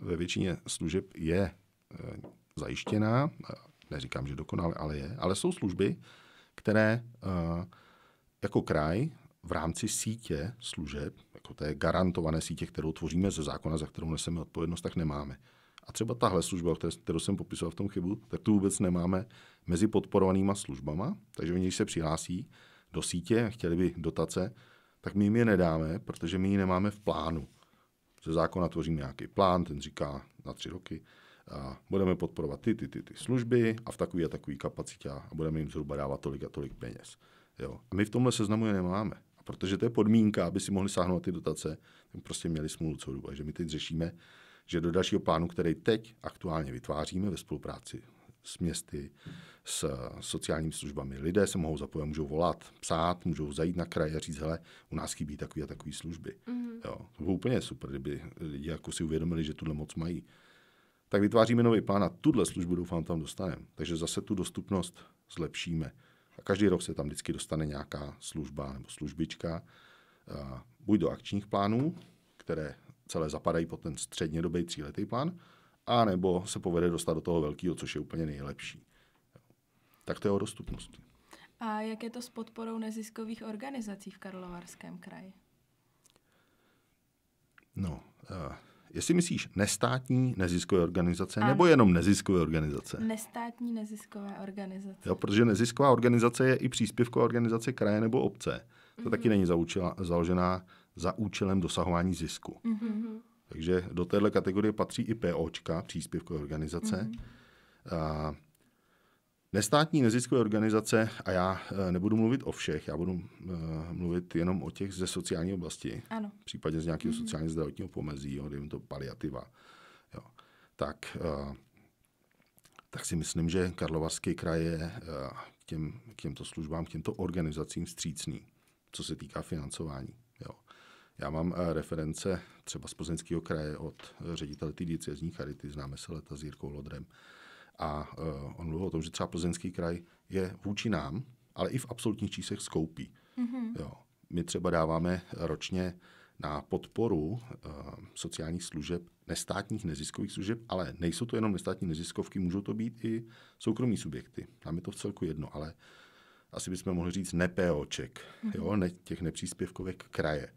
ve většině služeb je e, zajištěná, neříkám, že dokonale, ale je, ale jsou služby, které eh, jako kraj v rámci sítě služeb, jako té garantované sítě, kterou tvoříme ze zákona, za kterou neseme odpovědnost, tak nemáme. A třeba tahle služba, kterou jsem popisoval v tom chybu, tak tu vůbec nemáme mezi podporovanýma službama, takže oni, když se přihlásí do sítě, a chtěli by dotace, tak my jim je nedáme, protože my ji nemáme v plánu. Ze zákona tvoříme nějaký plán, ten říká na tři roky, a budeme podporovat ty, ty, ty, ty služby a v takové a takové kapacitě a budeme jim zhruba dávat tolik a tolik peněz. Jo. A my v tomhle seznamu je nemáme. A protože to je podmínka, aby si mohli sáhnout ty dotace, prostě měli smůlu co dobu. Takže my teď řešíme, že do dalšího plánu, který teď aktuálně vytváříme ve spolupráci s městy, s sociálními službami. Lidé se mohou zapojit, můžou volat, psát, můžou zajít na kraj a říct, hele, u nás chybí takové a takové služby. Mm-hmm. Jo, to bylo úplně super, kdyby lidi jako si uvědomili, že tuhle moc mají tak vytváříme nový plán a tuhle službu doufám tam dostaneme. Takže zase tu dostupnost zlepšíme. A každý rok se tam vždycky dostane nějaká služba nebo službička, buď do akčních plánů, které celé zapadají pod ten střednědobý tříletý plán, a nebo se povede dostat do toho velkého, což je úplně nejlepší. Tak to je o dostupnosti. A jak je to s podporou neziskových organizací v Karlovarském kraji? No, uh, Jestli myslíš nestátní neziskové organizace ano. nebo jenom neziskové organizace? Nestátní neziskové organizace. Jo, protože nezisková organizace je i příspěvková organizace kraje nebo obce. To mm-hmm. taky mhm. není zaučila, založená za účelem dosahování zisku. Mm-hmm. Takže do téhle kategorie patří i POčka, příspěvkové organizace. Mm-hmm. A, Nestátní neziskové organizace, a já eh, nebudu mluvit o všech, já budu eh, mluvit jenom o těch ze sociální oblasti, ano. případně z nějakého mm-hmm. sociálně zdravotního pomezí, jo, to paliativa, jo. Tak, eh, tak si myslím, že Karlovarský kraj je k, těm, k těmto službám, k těmto organizacím střícný, co se týká financování. Jo. Já mám reference třeba z Plzeňského kraje od ředitele té diecezní charity, známe se leta s Jirkou Lodrem, a eh, on mluvil o tom, že třeba plzeňský kraj je vůči nám, ale i v absolutních číslech skoupí. Mm-hmm. Jo. My třeba dáváme ročně na podporu uh, sociálních služeb, nestátních neziskových služeb, ale nejsou to jenom nestátní neziskovky, můžou to být i soukromí subjekty. Nám je to v celku jedno, ale asi bychom mohli říct nepeoček, mm-hmm. jo, ne, těch nepříspěvkových kraje.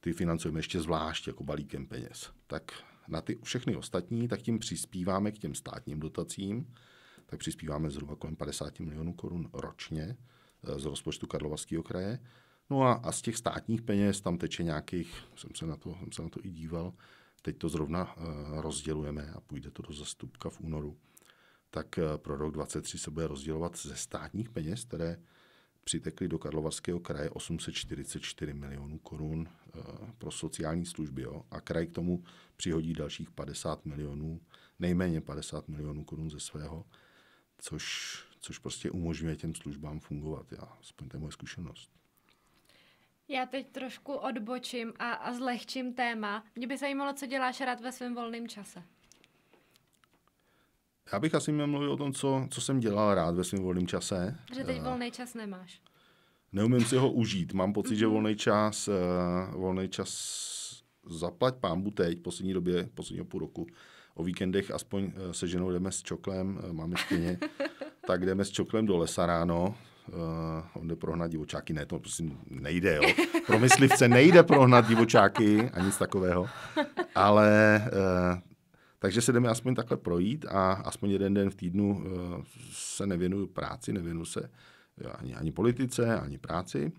Ty financujeme ještě zvlášť jako balíkem peněz. Tak na ty všechny ostatní, tak tím přispíváme k těm státním dotacím, tak přispíváme zhruba kolem 50 milionů korun ročně eh, z rozpočtu Karlovarského kraje. No a, a z těch státních peněz tam teče nějakých, jsem se na to, jsem se na to i díval, teď to zrovna eh, rozdělujeme a půjde to do zastupka v únoru, tak eh, pro rok 2023 se bude rozdělovat ze státních peněz, které přitekly do Karlovarského kraje 844 milionů korun eh, pro sociální služby jo? a kraj k tomu přihodí dalších 50 milionů, nejméně 50 milionů korun ze svého, což, což prostě umožňuje těm službám fungovat. Já, aspoň to je moje zkušenost. Já teď trošku odbočím a, a zlehčím téma. Mě by zajímalo, co děláš rád ve svém volném čase. Já bych asi měl mluvit o tom, co, co jsem dělal rád ve svém volném čase. Že teď eh, volný čas nemáš. Neumím si ho užít. Mám pocit, že mhm. volný čas, eh, volný čas zaplať pámbu teď, poslední době, posledního půl roku. O víkendech aspoň eh, se ženou jdeme s čoklem, máme štěně, tak jdeme s čoklem do lesa ráno, uh, on jde prohnat divočáky, ne, to prostě nejde, jo. Pro myslivce nejde prohnat divočáky a nic takového, ale uh, takže se jdeme aspoň takhle projít a aspoň jeden den v týdnu eh, se nevěnuju práci, nevěnu se eh, ani, ani politice, ani práci.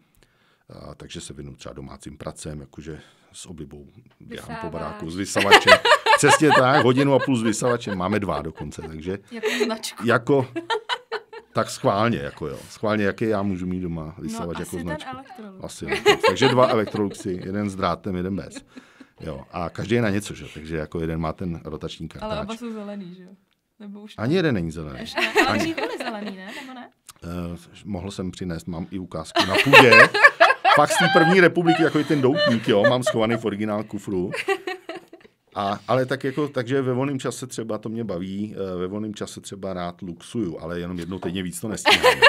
A, takže se věnuju třeba domácím pracem, jakože s oblibou běhám po baráku s vysavačem. Přesně tak, hodinu a půl s vysavačem. Máme dva dokonce, takže... Jako značku. Jako, tak schválně, jako jo. Schválně, jaký já můžu mít doma no, vysavač no, jako značku. Ten Asi, no. takže dva elektroluxy, jeden s drátem, jeden bez. Jo, a každý je na něco, že? takže jako jeden má ten rotační kartáč. Ale oba jsou zelený, že Nebo už Ani jeden není zelený. Ještě, ale Ani... zelený, ne? Nebo ne? Uh, mohl jsem přinést, mám i ukázku na půdě. Fakt z té první republiky, jako ten doutník, jo, mám schovaný v originál kufru. A, ale tak jako, takže ve volném čase třeba to mě baví, eh, ve volném čase třeba rád luxuju, ale jenom jednou týdně víc to nestíhám. Jo.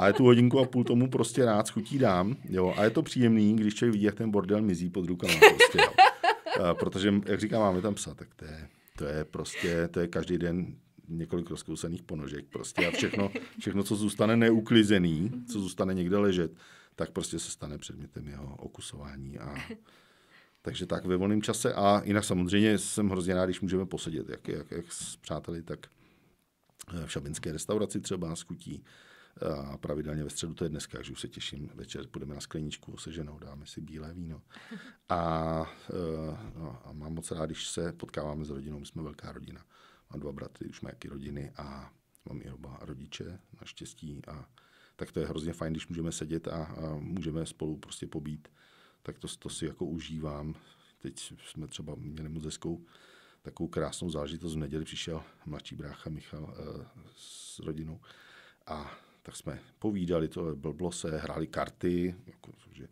Ale tu hodinku a půl tomu prostě rád chutí dám. Jo? A je to příjemný, když člověk vidí, jak ten bordel mizí pod rukama. Prostě, jo? Protože, jak říkám, máme tam psa, tak to je, to je prostě, to je každý den několik rozkousaných ponožek prostě a všechno, všechno, co zůstane neuklizený, co zůstane někde ležet, tak prostě se stane předmětem jeho okusování a takže tak ve volném čase a jinak samozřejmě jsem hrozně rád, když můžeme posedět, jak, jak, jak s přáteli, tak v šabinské restauraci třeba s kutí, a pravidelně ve středu to je dneska, takže už se těším. Večer půjdeme na skleničku se ženou, dáme si bílé víno. A, eh, no, a mám moc rád, když se potkáváme s rodinou, my jsme velká rodina. Mám dva bratry, už mají rodiny a mám i oba rodiče, naštěstí. A tak to je hrozně fajn, když můžeme sedět a, a můžeme spolu prostě pobít. Tak to, to si jako užívám. Teď jsme třeba měli moc hezkou takovou krásnou zážitost. V neděli přišel mladší brácha Michal e, s rodinou a tak jsme povídali, to blblo se, hráli karty, jako, že,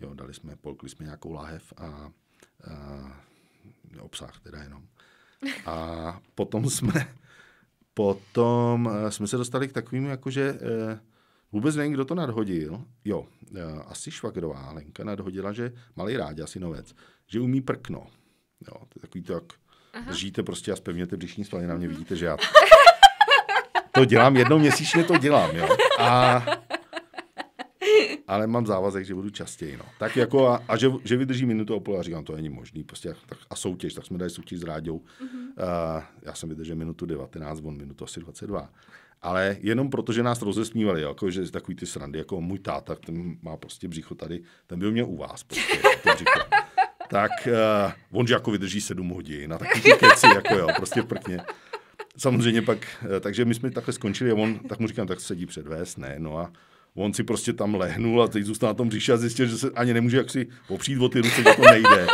jo, dali jsme, polkli jsme nějakou láhev a, a obsah teda jenom. A potom jsme, potom eh, jsme se dostali k takovým, jakože eh, vůbec nevím, kdo to nadhodil. Jo, eh, asi švagrová Lenka nadhodila, že malý rád, asi novec, že umí prkno. Jo, to je takový to, jak Aha. držíte prostě a zpevněte břišní svaly na mě, vidíte, že já to dělám, jednou měsíčně to dělám, jo. A, ale mám závazek, že budu častěji, no. Tak jako a, a že, že vydrží minutu a půl a říkám, to není možný, prostě tak, a soutěž, tak jsme dali soutěž s Ráďou. Mm-hmm. Uh, já jsem vydržel minutu 19, on minutu asi 22. Ale jenom proto, že nás rozesmívali, jako, že takový ty srandy, jako můj táta, ten má prostě břicho tady, ten byl mě u vás, prostě, to říkám. tak uh, on že jako vydrží 7 hodin na takový keci, jako jo, prostě prkně samozřejmě pak, eh, takže my jsme takhle skončili a on, tak mu říkám, tak sedí před vést, ne, no a on si prostě tam lehnul a teď zůstal na tom říši a zjistil, že se ani nemůže jaksi popřít o ty ruce, že to nejde.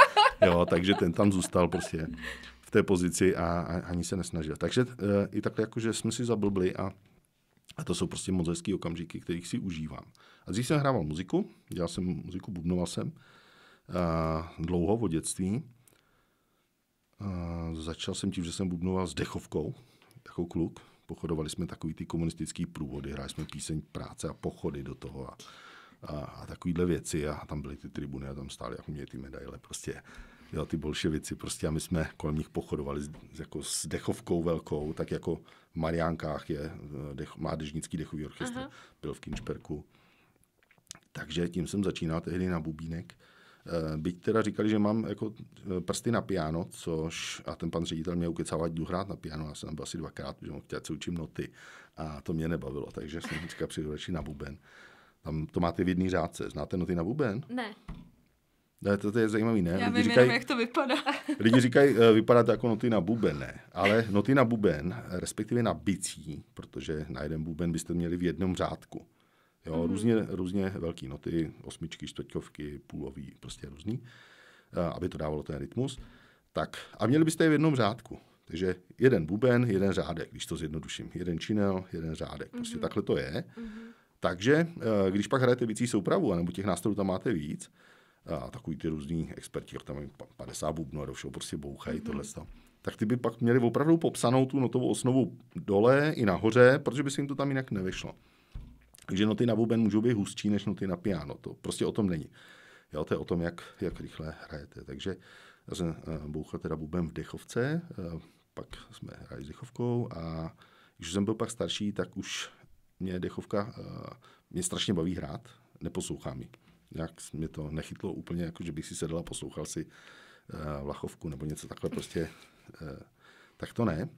Jo, takže ten tam zůstal prostě v té pozici a, a ani se nesnažil. Takže e, i takhle jakože jsme si zablbli a, a to jsou prostě moc hezký okamžiky, kterých si užívám. A dřív jsem hrával muziku, dělal jsem muziku, bubnoval jsem a, eh, dlouho od dětství a začal jsem tím, že jsem bubnoval s dechovkou, jako kluk. Pochodovali jsme takový ty komunistický průvody, hráli jsme píseň práce a pochody do toho a, a, a takovýhle věci. A tam byly ty tribuny a tam stály jako mě ty medaile prostě. Jo, ty bolševici prostě a my jsme kolem nich pochodovali s, jako s dechovkou velkou, tak jako v Mariánkách je eh, dech, mládežnický dechový orchestr, Aha. byl v Kinčperku. Takže tím jsem začínal tehdy na bubínek. Eh, byť teda říkali, že mám jako eh, prsty na piano, což a ten pan ředitel mě ukecává, ať jdu hrát na piano, já jsem tam byl asi dvakrát, že mu chtěl, se učím noty a to mě nebavilo, takže jsem vždycky přijdu na buben. Tam to máte v jedný řádce. Znáte noty na buben? Ne. Ne, to, to je zajímavý, ne? Já lidi vím říkají, jenom, jak to vypadá. lidi říkají, eh, vypadá to jako noty na buben, ne. Ale noty na buben, respektive na bicí, protože na jeden buben byste měli v jednom řádku. Jo, mm-hmm. různě, různě velké noty, osmičky, čtvrťovky, půlový, prostě různý, eh, aby to dávalo ten rytmus. Tak a měli byste je v jednom řádku. Takže jeden buben, jeden řádek, když to zjednoduším. Jeden činel, jeden řádek. Prostě mm-hmm. takhle to je. Mm-hmm. Takže eh, když pak hrajete vící soupravu, anebo těch nástrojů tam máte víc, eh, a takový ty různý experti, jak tam mají 50 bubnů a do všeho prostě bouchají mm-hmm. tohle. Tak ty by pak měli opravdu popsanou tu notovou osnovu dole i nahoře, protože by se jim to tam jinak nevyšlo. Takže noty na buben můžou být hustší než noty na piano. To prostě o tom není. Jo, to je o tom, jak, jak rychle hrajete. Takže já jsem eh, bouchal teda buben v dechovce, eh, pak jsme hráli s dechovkou a když jsem byl pak starší, tak už mě dechovka, eh, mě strašně baví hrát, neposlouchám ji. Jak mě to nechytlo úplně, jako že bych si sedl a poslouchal si Vlachovku nebo něco takhle prostě, tak to ne.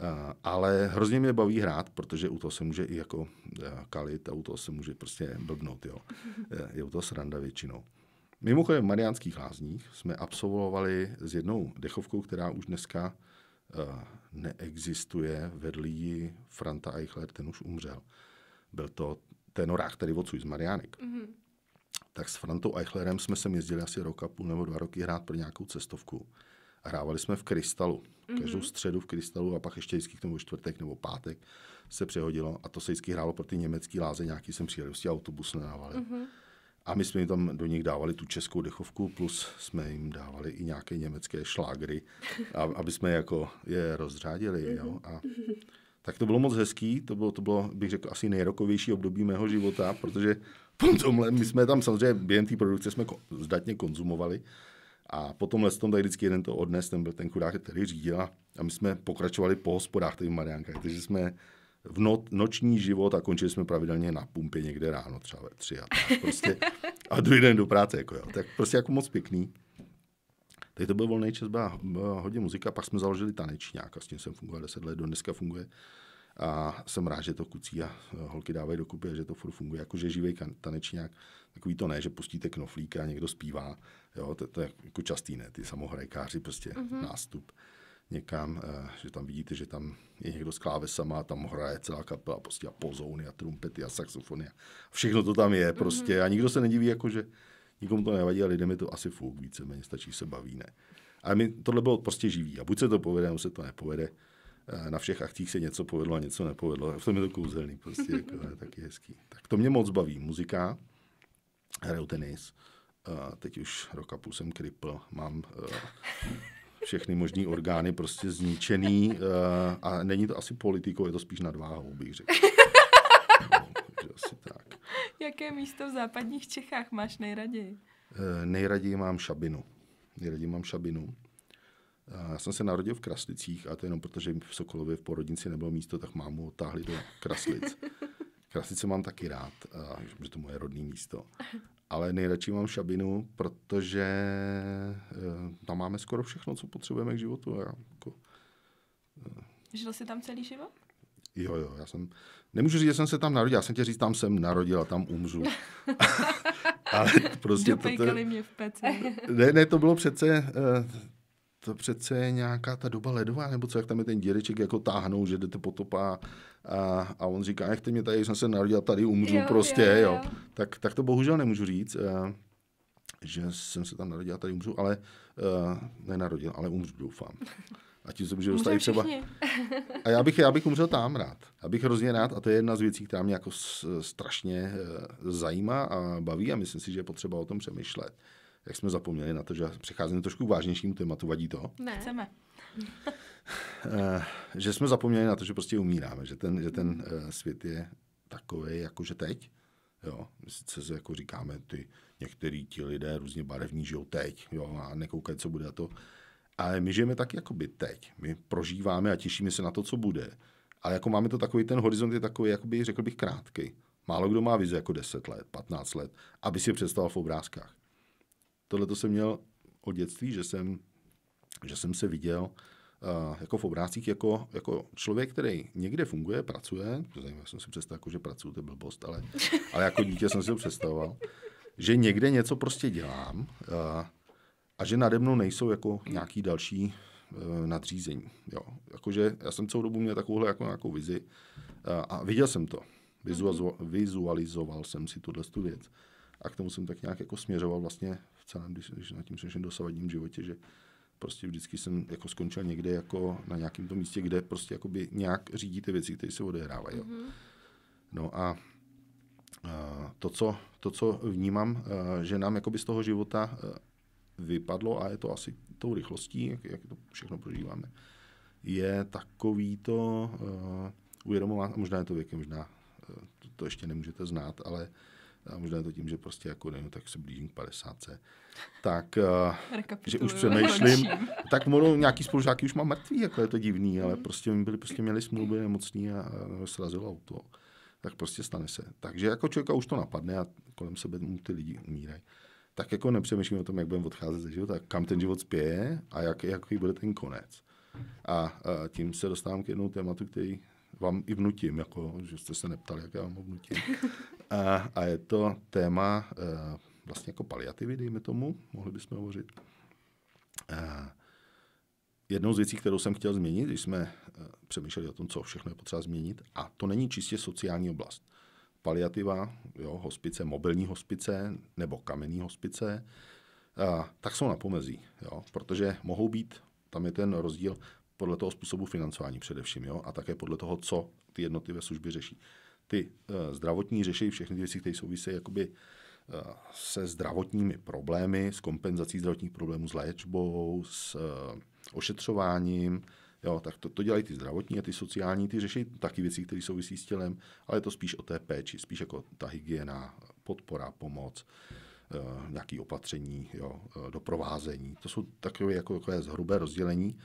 Eh, ale hrozně mě baví hrát, protože u toho se může i jako eh, kalit a u toho se může prostě blbnout, jo. Eh, je u toho sranda většinou. Mimochodem v Mariánských lázních jsme absolvovali s jednou dechovkou, která už dneska neexistuje, vedl ji Franta Eichler, ten už umřel. Byl to tenorák, který odsud z Mariánek. Mm-hmm. Tak s Frantou Eichlerem jsme sem jezdili asi rok a půl nebo dva roky hrát pro nějakou cestovku. Hrávali jsme v Krystalu Každou mm-hmm. středu v krystalu a pak ještě vždycky k tomu čtvrtek nebo pátek se přehodilo a to se vždycky hrálo pro ty německé láze, nějaký jsem přijel, prostě autobus nedávali. Mm-hmm. A my jsme jim tam do nich dávali tu českou dechovku, plus jsme jim dávali i nějaké německé šlágry, a, aby jsme jako je rozřádili. Mm-hmm. Jo? Mhm. A, tak to bylo moc hezký, to bylo, to bylo, bych řekl, asi nejrokovější období mého života, protože tomhle, my jsme tam samozřejmě během té produkce jsme ko- zdatně konzumovali, a potom tomhle tom tady vždycky jeden to odnes, ten byl ten kurák, který řídil A my jsme pokračovali po hospodách tady v Mariánkách, takže jsme v not, noční život a končili jsme pravidelně na pumpě někde ráno, třeba ve tři a tak prostě. A druhý den do práce, jako jo. Tak prostě jako moc pěkný. Teď to byl volný čas, byla, byla hodně muzika, pak jsme založili tanečňák a s tím jsem fungoval 10 let, do dneska funguje a jsem rád, že to kucí a e, holky dávají dokupy a že to furt funguje. Jakože živý tanečník, takový to ne, že pustíte knoflíka a někdo zpívá, jo, to, to je jako častý, ne, ty samohrajkáři, prostě mm-hmm. nástup někam, e, že tam vidíte, že tam je někdo s klávesama a tam hraje celá kapela, prostě a pozouny a trumpety a saxofony a všechno to tam je prostě mm-hmm. a nikdo se nediví, jako že nikomu to nevadí a lidem je to asi fuk, víceméně stačí se baví, ne. A my, tohle bylo prostě živý a buď se to povede, nebo se to nepovede Eh, na všech akcích se něco povedlo a něco nepovedlo. V tom je to kouzelný, prostě jako, je taky hezký. Tak to mě moc baví. Muzika, hraju tenis, eh, teď už roka půl jsem kripl, mám eh, všechny možní orgány prostě zničený a není to asi politikou, je to spíš nadváhou, bych řekl. No, asi tak. Jaké místo v západních Čechách máš nejraději? Nejraději mám šabinu. Nejraději mám šabinu já jsem se narodil v Kraslicích a to jenom protože v Sokolově v porodnici nebylo místo, tak mámu otáhli do Kraslic. Kraslice mám taky rád, že to moje rodné místo. Ale nejradši mám Šabinu, protože e, tam máme skoro všechno, co potřebujeme k životu. Já, jako, e, Žil jsi tam celý život? Jo, jo, já jsem, nemůžu říct, že jsem se tam narodil, já jsem tě říct, tam jsem narodil a tam umřu. Ale prostě... Dopejkali mě v peci. Ne, ne, to bylo přece, e, to přece je nějaká ta doba ledová, nebo co, jak tam je ten dědeček jako táhnou, že jdete potopá a, a on říká, nechte mě tady, jsem se narodil, tady umřu jo, prostě, jo, jo. jo. Tak, tak to bohužel nemůžu říct, eh, že jsem se tam narodil, tady umřu, ale eh, nenarodil, ale umřu, doufám. A tím se může dostat třeba. A já bych, já bych umřel tam rád. Já bych hrozně rád a to je jedna z věcí, která mě jako strašně eh, zajímá a baví a myslím si, že je potřeba o tom přemýšlet jak jsme zapomněli na to, že přecházíme trošku k vážnějšímu tématu, vadí to? Ne. Chceme. Eh, že jsme zapomněli na to, že prostě umíráme, že ten, že ten mm. eh, svět je takový, jakože teď. Jo, sice se jako říkáme, ty některý ti lidé různě barevní žijou teď, jo, a nekoukají, co bude a to. Ale my žijeme tak jako by teď. My prožíváme a těšíme se na to, co bude. Ale jako máme to takový, ten horizont je takový, jako by řekl bych, krátký. Málo kdo má vize jako 10 let, 15 let, aby si je v obrázkách. Tohle to jsem měl od dětství, že jsem, že jsem se viděl uh, jako v obrácích, jako, jako člověk, který někde funguje, pracuje, to nevím, jsem si představil, jako, že pracuji, to je blbost, ale, ale jako dítě jsem si to představoval, že někde něco prostě dělám uh, a že nade mnou nejsou jako nějaký další uh, nadřízení. Jo. Jakože já jsem celou dobu měl takovouhle jako nějakou vizi uh, a viděl jsem to. Mhm. Vizualizoval jsem si tuhle věc. A k tomu jsem tak nějak jako směřoval vlastně v celém, když, když nad tím přešel dosavadním životě, že prostě vždycky jsem jako skončil někde jako na nějakém tom místě, kde prostě jakoby nějak řídí ty věci, které se odehrávají. Jo. Mm-hmm. No a to, co, to, co vnímám, že nám jakoby z toho života vypadlo, a je to asi tou rychlostí, jak, jak to všechno prožíváme, je takový to uh, uvědomování, možná je to věkem, možná to, to ještě nemůžete znát, ale a možná je to tím, že prostě jako nevím, tak se blížím k 50. Tak, eh, že už přemýšlím, tak ono, nějaký spolužáky už mám mrtvý, jako je to divný, ale prostě oni byli, prostě měli smlouvy nemocný a, srazilo auto. Tak prostě stane se. Takže jako člověka už to napadne a kolem sebe mu ty lidi umírají. Tak jako nepřemýšlím o tom, jak budeme odcházet ze života, kam ten život spěje a jak, jaký bude ten konec. A, a tím se dostávám k jednou tématu, který vám i vnutím, jako, že jste se neptali, jak já vám ho vnutím. A, a je to téma e, vlastně jako paliativy, dejme tomu, mohli bychom hovořit. A e, jednou z věcí, kterou jsem chtěl změnit, když jsme e, přemýšleli o tom, co všechno je potřeba změnit, a to není čistě sociální oblast. Paliativa, jo, hospice, mobilní hospice nebo kamenný hospice, a, tak jsou na pomezí, jo, protože mohou být, tam je ten rozdíl podle toho způsobu financování především, jo, a také podle toho, co ty jednotlivé služby řeší ty eh, zdravotní řeší všechny ty věci, které souvisí jakoby eh, se zdravotními problémy, s kompenzací zdravotních problémů, s léčbou, s eh, ošetřováním. Jo, tak to, to dělají ty zdravotní a ty sociální, ty řeší taky věci, které souvisí s tělem, ale je to spíš o té péči, spíš jako ta hygiena, podpora, pomoc, nějaké opatření, jo, doprovázení. To jsou takové, jako, takové zhrubé rozdělení.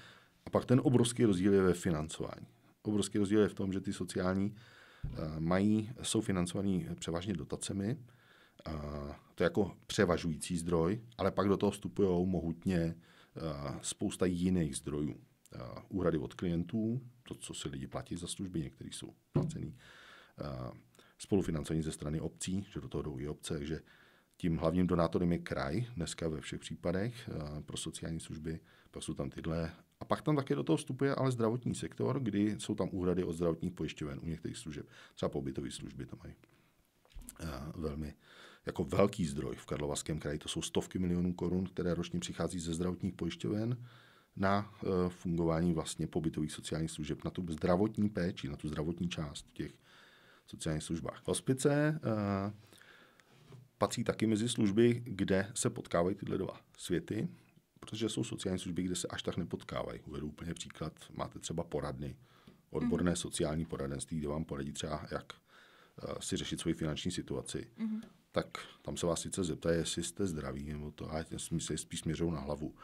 A pak ten obrovský rozdíl je ve financování. Obrovský rozdíl je v tom, že ty sociální Eh, mají, jsou financovaný převážně dotacemi, eh, to je jako převažující zdroj, ale pak do toho vstupují mohutně eh, spousta jiných zdrojů. Úhrady od klientů, to, co si lidi platí za služby, některý jsou placený, spolufinancování ze strany obcí, že do toho jdou i obce, takže tím hlavním donátorem je kraj, dneska ve všech případech pro sociální služby, pak jsou tam tyhle a pak tam také do toho vstupuje ale zdravotní sektor, kdy jsou tam úhrady od zdravotních pojišťoven u některých služeb. Třeba pobytové služby tam mají eh, velmi jako velký zdroj v Karlovarském kraji. To jsou stovky milionů korun, které ročně přichází ze zdravotních pojišťoven na eh, fungování vlastně pobytových sociálních služeb, na tu zdravotní péči, na tu zdravotní část v těch sociálních službách. Hospice eh, patří taky mezi služby, kde se potkávají tyhle dva světy protože jsou sociální služby, kde se až tak nepotkávají. Uvedu úplně příklad, máte třeba poradny, odborné mm-hmm. sociální poradenství, kde vám poradí třeba, jak eh, si řešit svoji finanční situaci, mm-hmm. tak tam se vás sice zeptá, jestli jste zdraví nebo to, a my se spíš směřou na hlavu,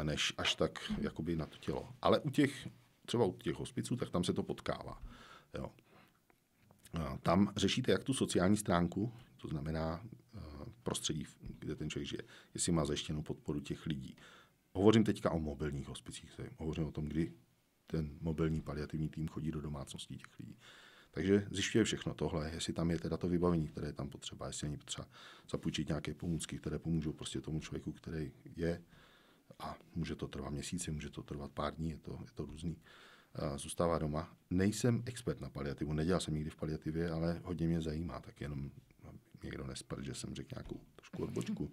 eh, než až tak mm-hmm. jakoby na to tělo. Ale u těch, třeba u těch hospiců, tak tam se to potkává. Jo. Eh, tam řešíte jak tu sociální stránku, to znamená, prostředí, kde ten člověk žije, jestli má zajištěnou podporu těch lidí. Hovořím teďka o mobilních hospicích, hovořím o tom, kdy ten mobilní paliativní tým chodí do domácností těch lidí. Takže zjišťuje všechno tohle, jestli tam je teda to vybavení, které je tam potřeba, jestli není potřeba zapůjčit nějaké pomůcky, které pomůžou prostě tomu člověku, který je a může to trvat měsíce, může to trvat pár dní, je to, je to různý. Zůstává doma. Nejsem expert na paliativu, nedělal jsem nikdy v paliativě, ale hodně mě zajímá, tak jenom někdo nespadl, že jsem řekl nějakou trošku odbočku.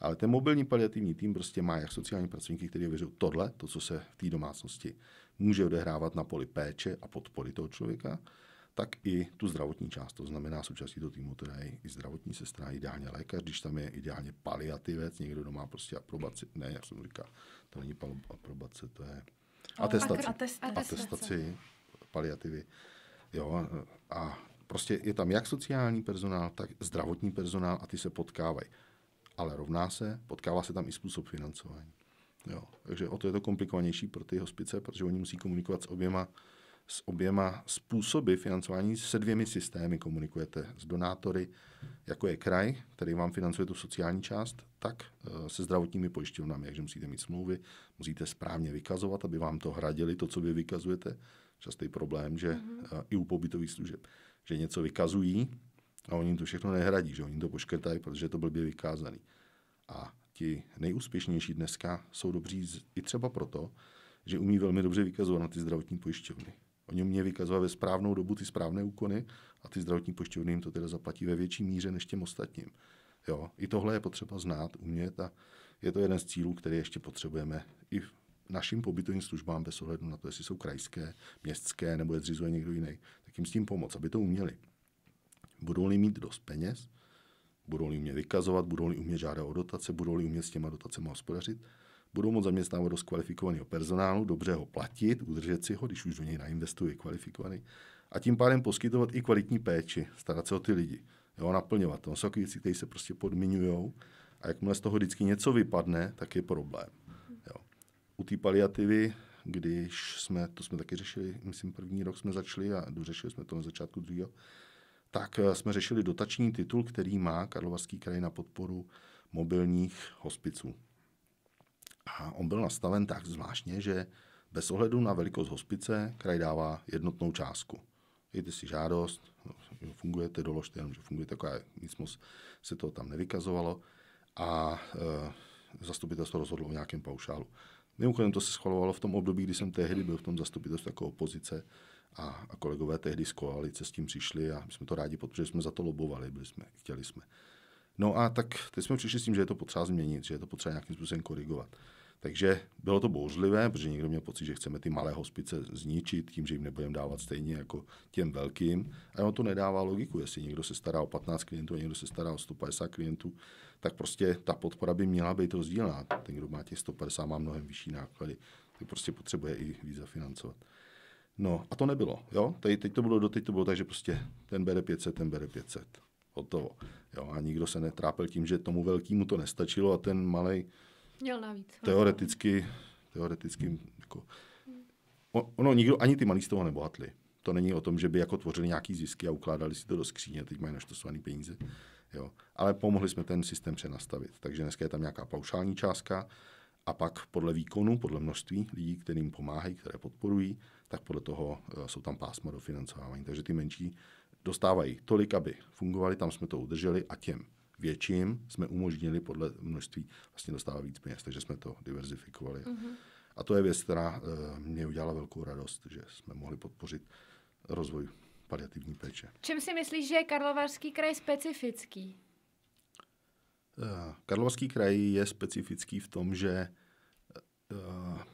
Ale ten mobilní paliativní tým prostě má jak sociální pracovníky, kteří věří tohle, to, co se v té domácnosti může odehrávat na poli péče a podpory toho člověka, tak i tu zdravotní část. To znamená, součástí toho týmu teda je i zdravotní sestra, ideálně lékař, když tam je ideálně paliativec, někdo doma prostě aprobaci, ne, jak jsem říkal, to není aprobace, to je atestaci. Atestaci, atestaci paliativy. Jo, a Prostě je tam jak sociální personál, tak zdravotní personál a ty se potkávají. Ale rovná se, potkává se tam i způsob financování. Jo, takže o to je to komplikovanější pro ty hospice, protože oni musí komunikovat s oběma, s oběma způsoby financování, se dvěmi systémy komunikujete. S donátory, jako je kraj, který vám financuje tu sociální část, tak eh, se zdravotními pojišťovnami, takže musíte mít smlouvy, musíte správně vykazovat, aby vám to hradili, to, co vy vykazujete. Častý problém, že mm-hmm. i u pobytových služeb že něco vykazují a oni jim to všechno nehradí, že oni to poškrtají, protože to blbě vykázaný. A ti nejúspěšnější dneska jsou dobří i třeba proto, že umí velmi dobře vykazovat na ty zdravotní pojišťovny. Oni umějí vykazovat ve správnou dobu ty správné úkony a ty zdravotní pojišťovny jim to teda zaplatí ve větší míře než těm ostatním. Jo, i tohle je potřeba znát, umět a je to jeden z cílů, který ještě potřebujeme i našim pobytovým službám bez ohledu na to, jestli jsou krajské, městské nebo je zřizuje někdo jiný, tak jim s tím pomoct, aby to uměli. Budou-li mít dost peněz, budou-li umět vykazovat, budou-li umět žádat o dotace, budou-li umět s těma dotacemi hospodařit, budou moct zaměstnávat dost kvalifikovaného personálu, dobře ho platit, udržet si ho, když už do něj nainvestují kvalifikovaný, a tím pádem poskytovat i kvalitní péči, starat se o ty lidi, jo, naplňovat. To jsou věci, které se prostě podmiňují a jakmile z toho vždycky něco vypadne, tak je problém u té paliativy, když jsme, to jsme taky řešili, myslím první rok jsme začali a dořešili jsme to na začátku druhého, tak eh, jsme řešili dotační titul, který má Karlovarský kraj na podporu mobilních hospiců. A on byl nastaven tak zvláštně, že bez ohledu na velikost hospice kraj dává jednotnou částku. Jděte si žádost, fungujete, doložte jenom, že funguje taková, nic moc se to tam nevykazovalo a e, zastupitelstvo rozhodlo o nějakém paušálu. Mimochodem to se schvalovalo v tom období, kdy jsem tehdy byl v tom zastupitelstvu jako opozice a, a kolegové tehdy z koalice s tím přišli a my jsme to rádi podpořili, jsme za to lobovali, byli jsme, chtěli jsme. No a tak teď jsme přišli s tím, že je to potřeba změnit, že je to potřeba nějakým způsobem korigovat. Takže bylo to bouřlivé, protože někdo měl pocit, že chceme ty malé hospice zničit tím, že jim nebudeme dávat stejně jako těm velkým. A ono to nedává logiku, jestli někdo se stará o 15 klientů a někdo se stará o 150 klientů, tak prostě ta podpora by měla být rozdílná. Ten, kdo má těch 150, má mnohem vyšší náklady, tak prostě potřebuje i víc zafinancovat. No a to nebylo, jo? Teď, teď to bylo, doteď to bylo tak, že prostě ten bere 500, ten bere 500. Hotovo. Jo, a nikdo se netrápil tím, že tomu velkýmu to nestačilo a ten malý Měl navíc. No. Teoreticky, teoreticky jako, ono nikdo, ani ty malí z toho nebohatli. To není o tom, že by jako tvořili nějaký zisky a ukládali si to do skříně, teď mají naštosované peníze. Jo. Ale pomohli jsme ten systém přenastavit. Takže dneska je tam nějaká paušální částka a pak podle výkonu, podle množství lidí, kterým pomáhají, které podporují, tak podle toho e, jsou tam pásma do financování. Takže ty menší dostávají tolik, aby fungovali, tam jsme to udrželi a těm větším jsme umožnili podle množství vlastně dostávat víc peněz, takže jsme to diverzifikovali. Mm-hmm. A to je věc, která e, mě udělala velkou radost, že jsme mohli podpořit rozvoj paliativní péče. Čím si myslíš, že je Karlovarský kraj specifický? Eh, Karlovarský kraj je specifický v tom, že eh,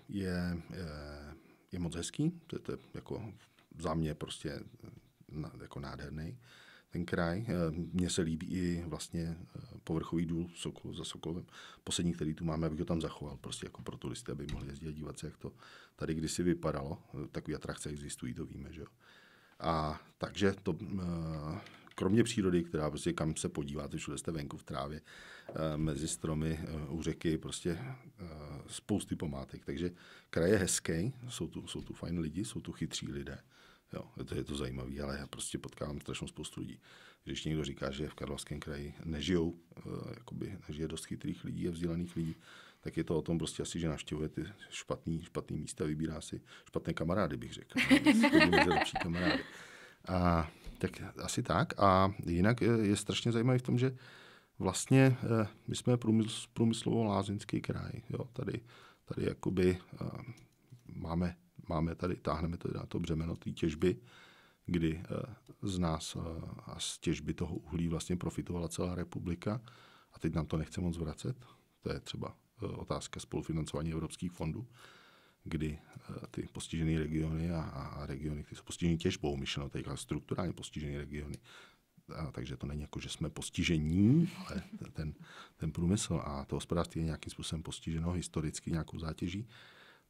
je, je, eh, je moc hezký, to je, to je jako za mě prostě jako nádherný ten kraj. Mně se líbí i vlastně povrchový důl Sokol za Sokolem. Poslední, který tu máme, abych ho tam zachoval prostě jako pro turisty, aby mohli jezdit a dívat se, jak to tady kdysi vypadalo. Takové atrakce existují, to víme, že jo. A takže to, eh, kromě přírody, která prostě kam se podíváte, všude jste venku v trávě, eh, mezi stromy, eh, u řeky, prostě spousty pomátek. Takže kraj je hezký, jsou tu, jsou tu fajn lidi, jsou tu chytří lidé. Jo, je to, je to zajímavé, ale já prostě potkávám strašnou spoustu lidí. Když někdo říká, že v Karlovském kraji nežijou, jakoby nežije dost chytrých lidí a vzdělaných lidí, tak je to o tom prostě asi, že navštěvuje ty špatný, špatný místa, vybírá si špatné kamarády, bych řekl. lepší kamarády. A, tak asi tak. A jinak je, je strašně zajímavý v tom, že vlastně eh, my jsme průmysl, průmyslovo-lázeňský kraj. Jo, tady, tady jakoby eh, máme, máme tady, táhneme tady na to břemeno té těžby, kdy eh, z nás eh, a z těžby toho uhlí vlastně profitovala celá republika a teď nám to nechce moc vracet. To je třeba Eh, otázka spolufinancování evropských fondů, kdy eh, ty postižené regiony a, a regiony, které jsou postižené těžbou, myšleno teď strukturálně postižené regiony, a, takže to není jako, že jsme postižení, ale ten, ten průmysl a to hospodářství je nějakým způsobem postiženo historicky nějakou zátěží,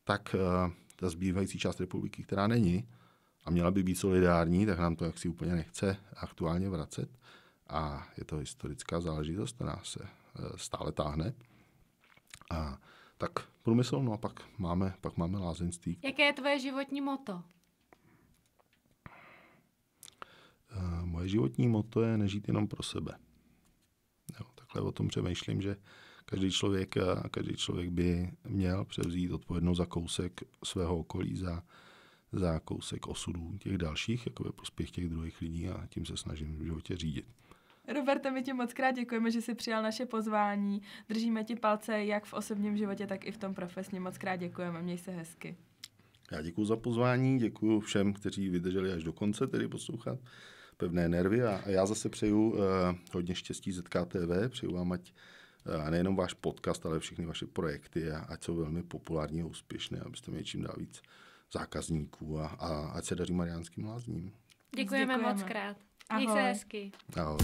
tak eh, ta zbývající část republiky, která není a měla by být solidární, tak nám to jaksi úplně nechce aktuálně vracet. A je to historická záležitost, která se stále táhne. A tak průmysl, no a pak máme, pak máme lázeňství. Jaké je tvoje životní moto? Eh, moje životní moto je nežít jenom pro sebe. Jo, takhle o tom přemýšlím, že každý člověk, eh, každý člověk by měl převzít odpovědnost za kousek svého okolí, za, za kousek osudů těch dalších, jako ve prospěch těch druhých lidí a tím se snažím v životě řídit. Roberte, my ti moc krát děkujeme, že jsi přijal naše pozvání. Držíme ti palce jak v osobním životě, tak i v tom profesně. Moc krát děkujeme, měj se hezky. Já děkuji za pozvání, děkuji všem, kteří vydrželi až do konce tedy poslouchat pevné nervy a, a já zase přeju uh, hodně štěstí ZKTV, přeju vám, ať uh, nejenom váš podcast, ale všechny vaše projekty, a, ať jsou velmi populární a úspěšné, abyste měli čím dál víc zákazníků a, a ať se daří Mariánským lázním. Děkujeme, Děkujeme. moc krát. Ahoj. Měj se hezky. Ahoj.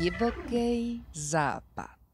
divoký západ.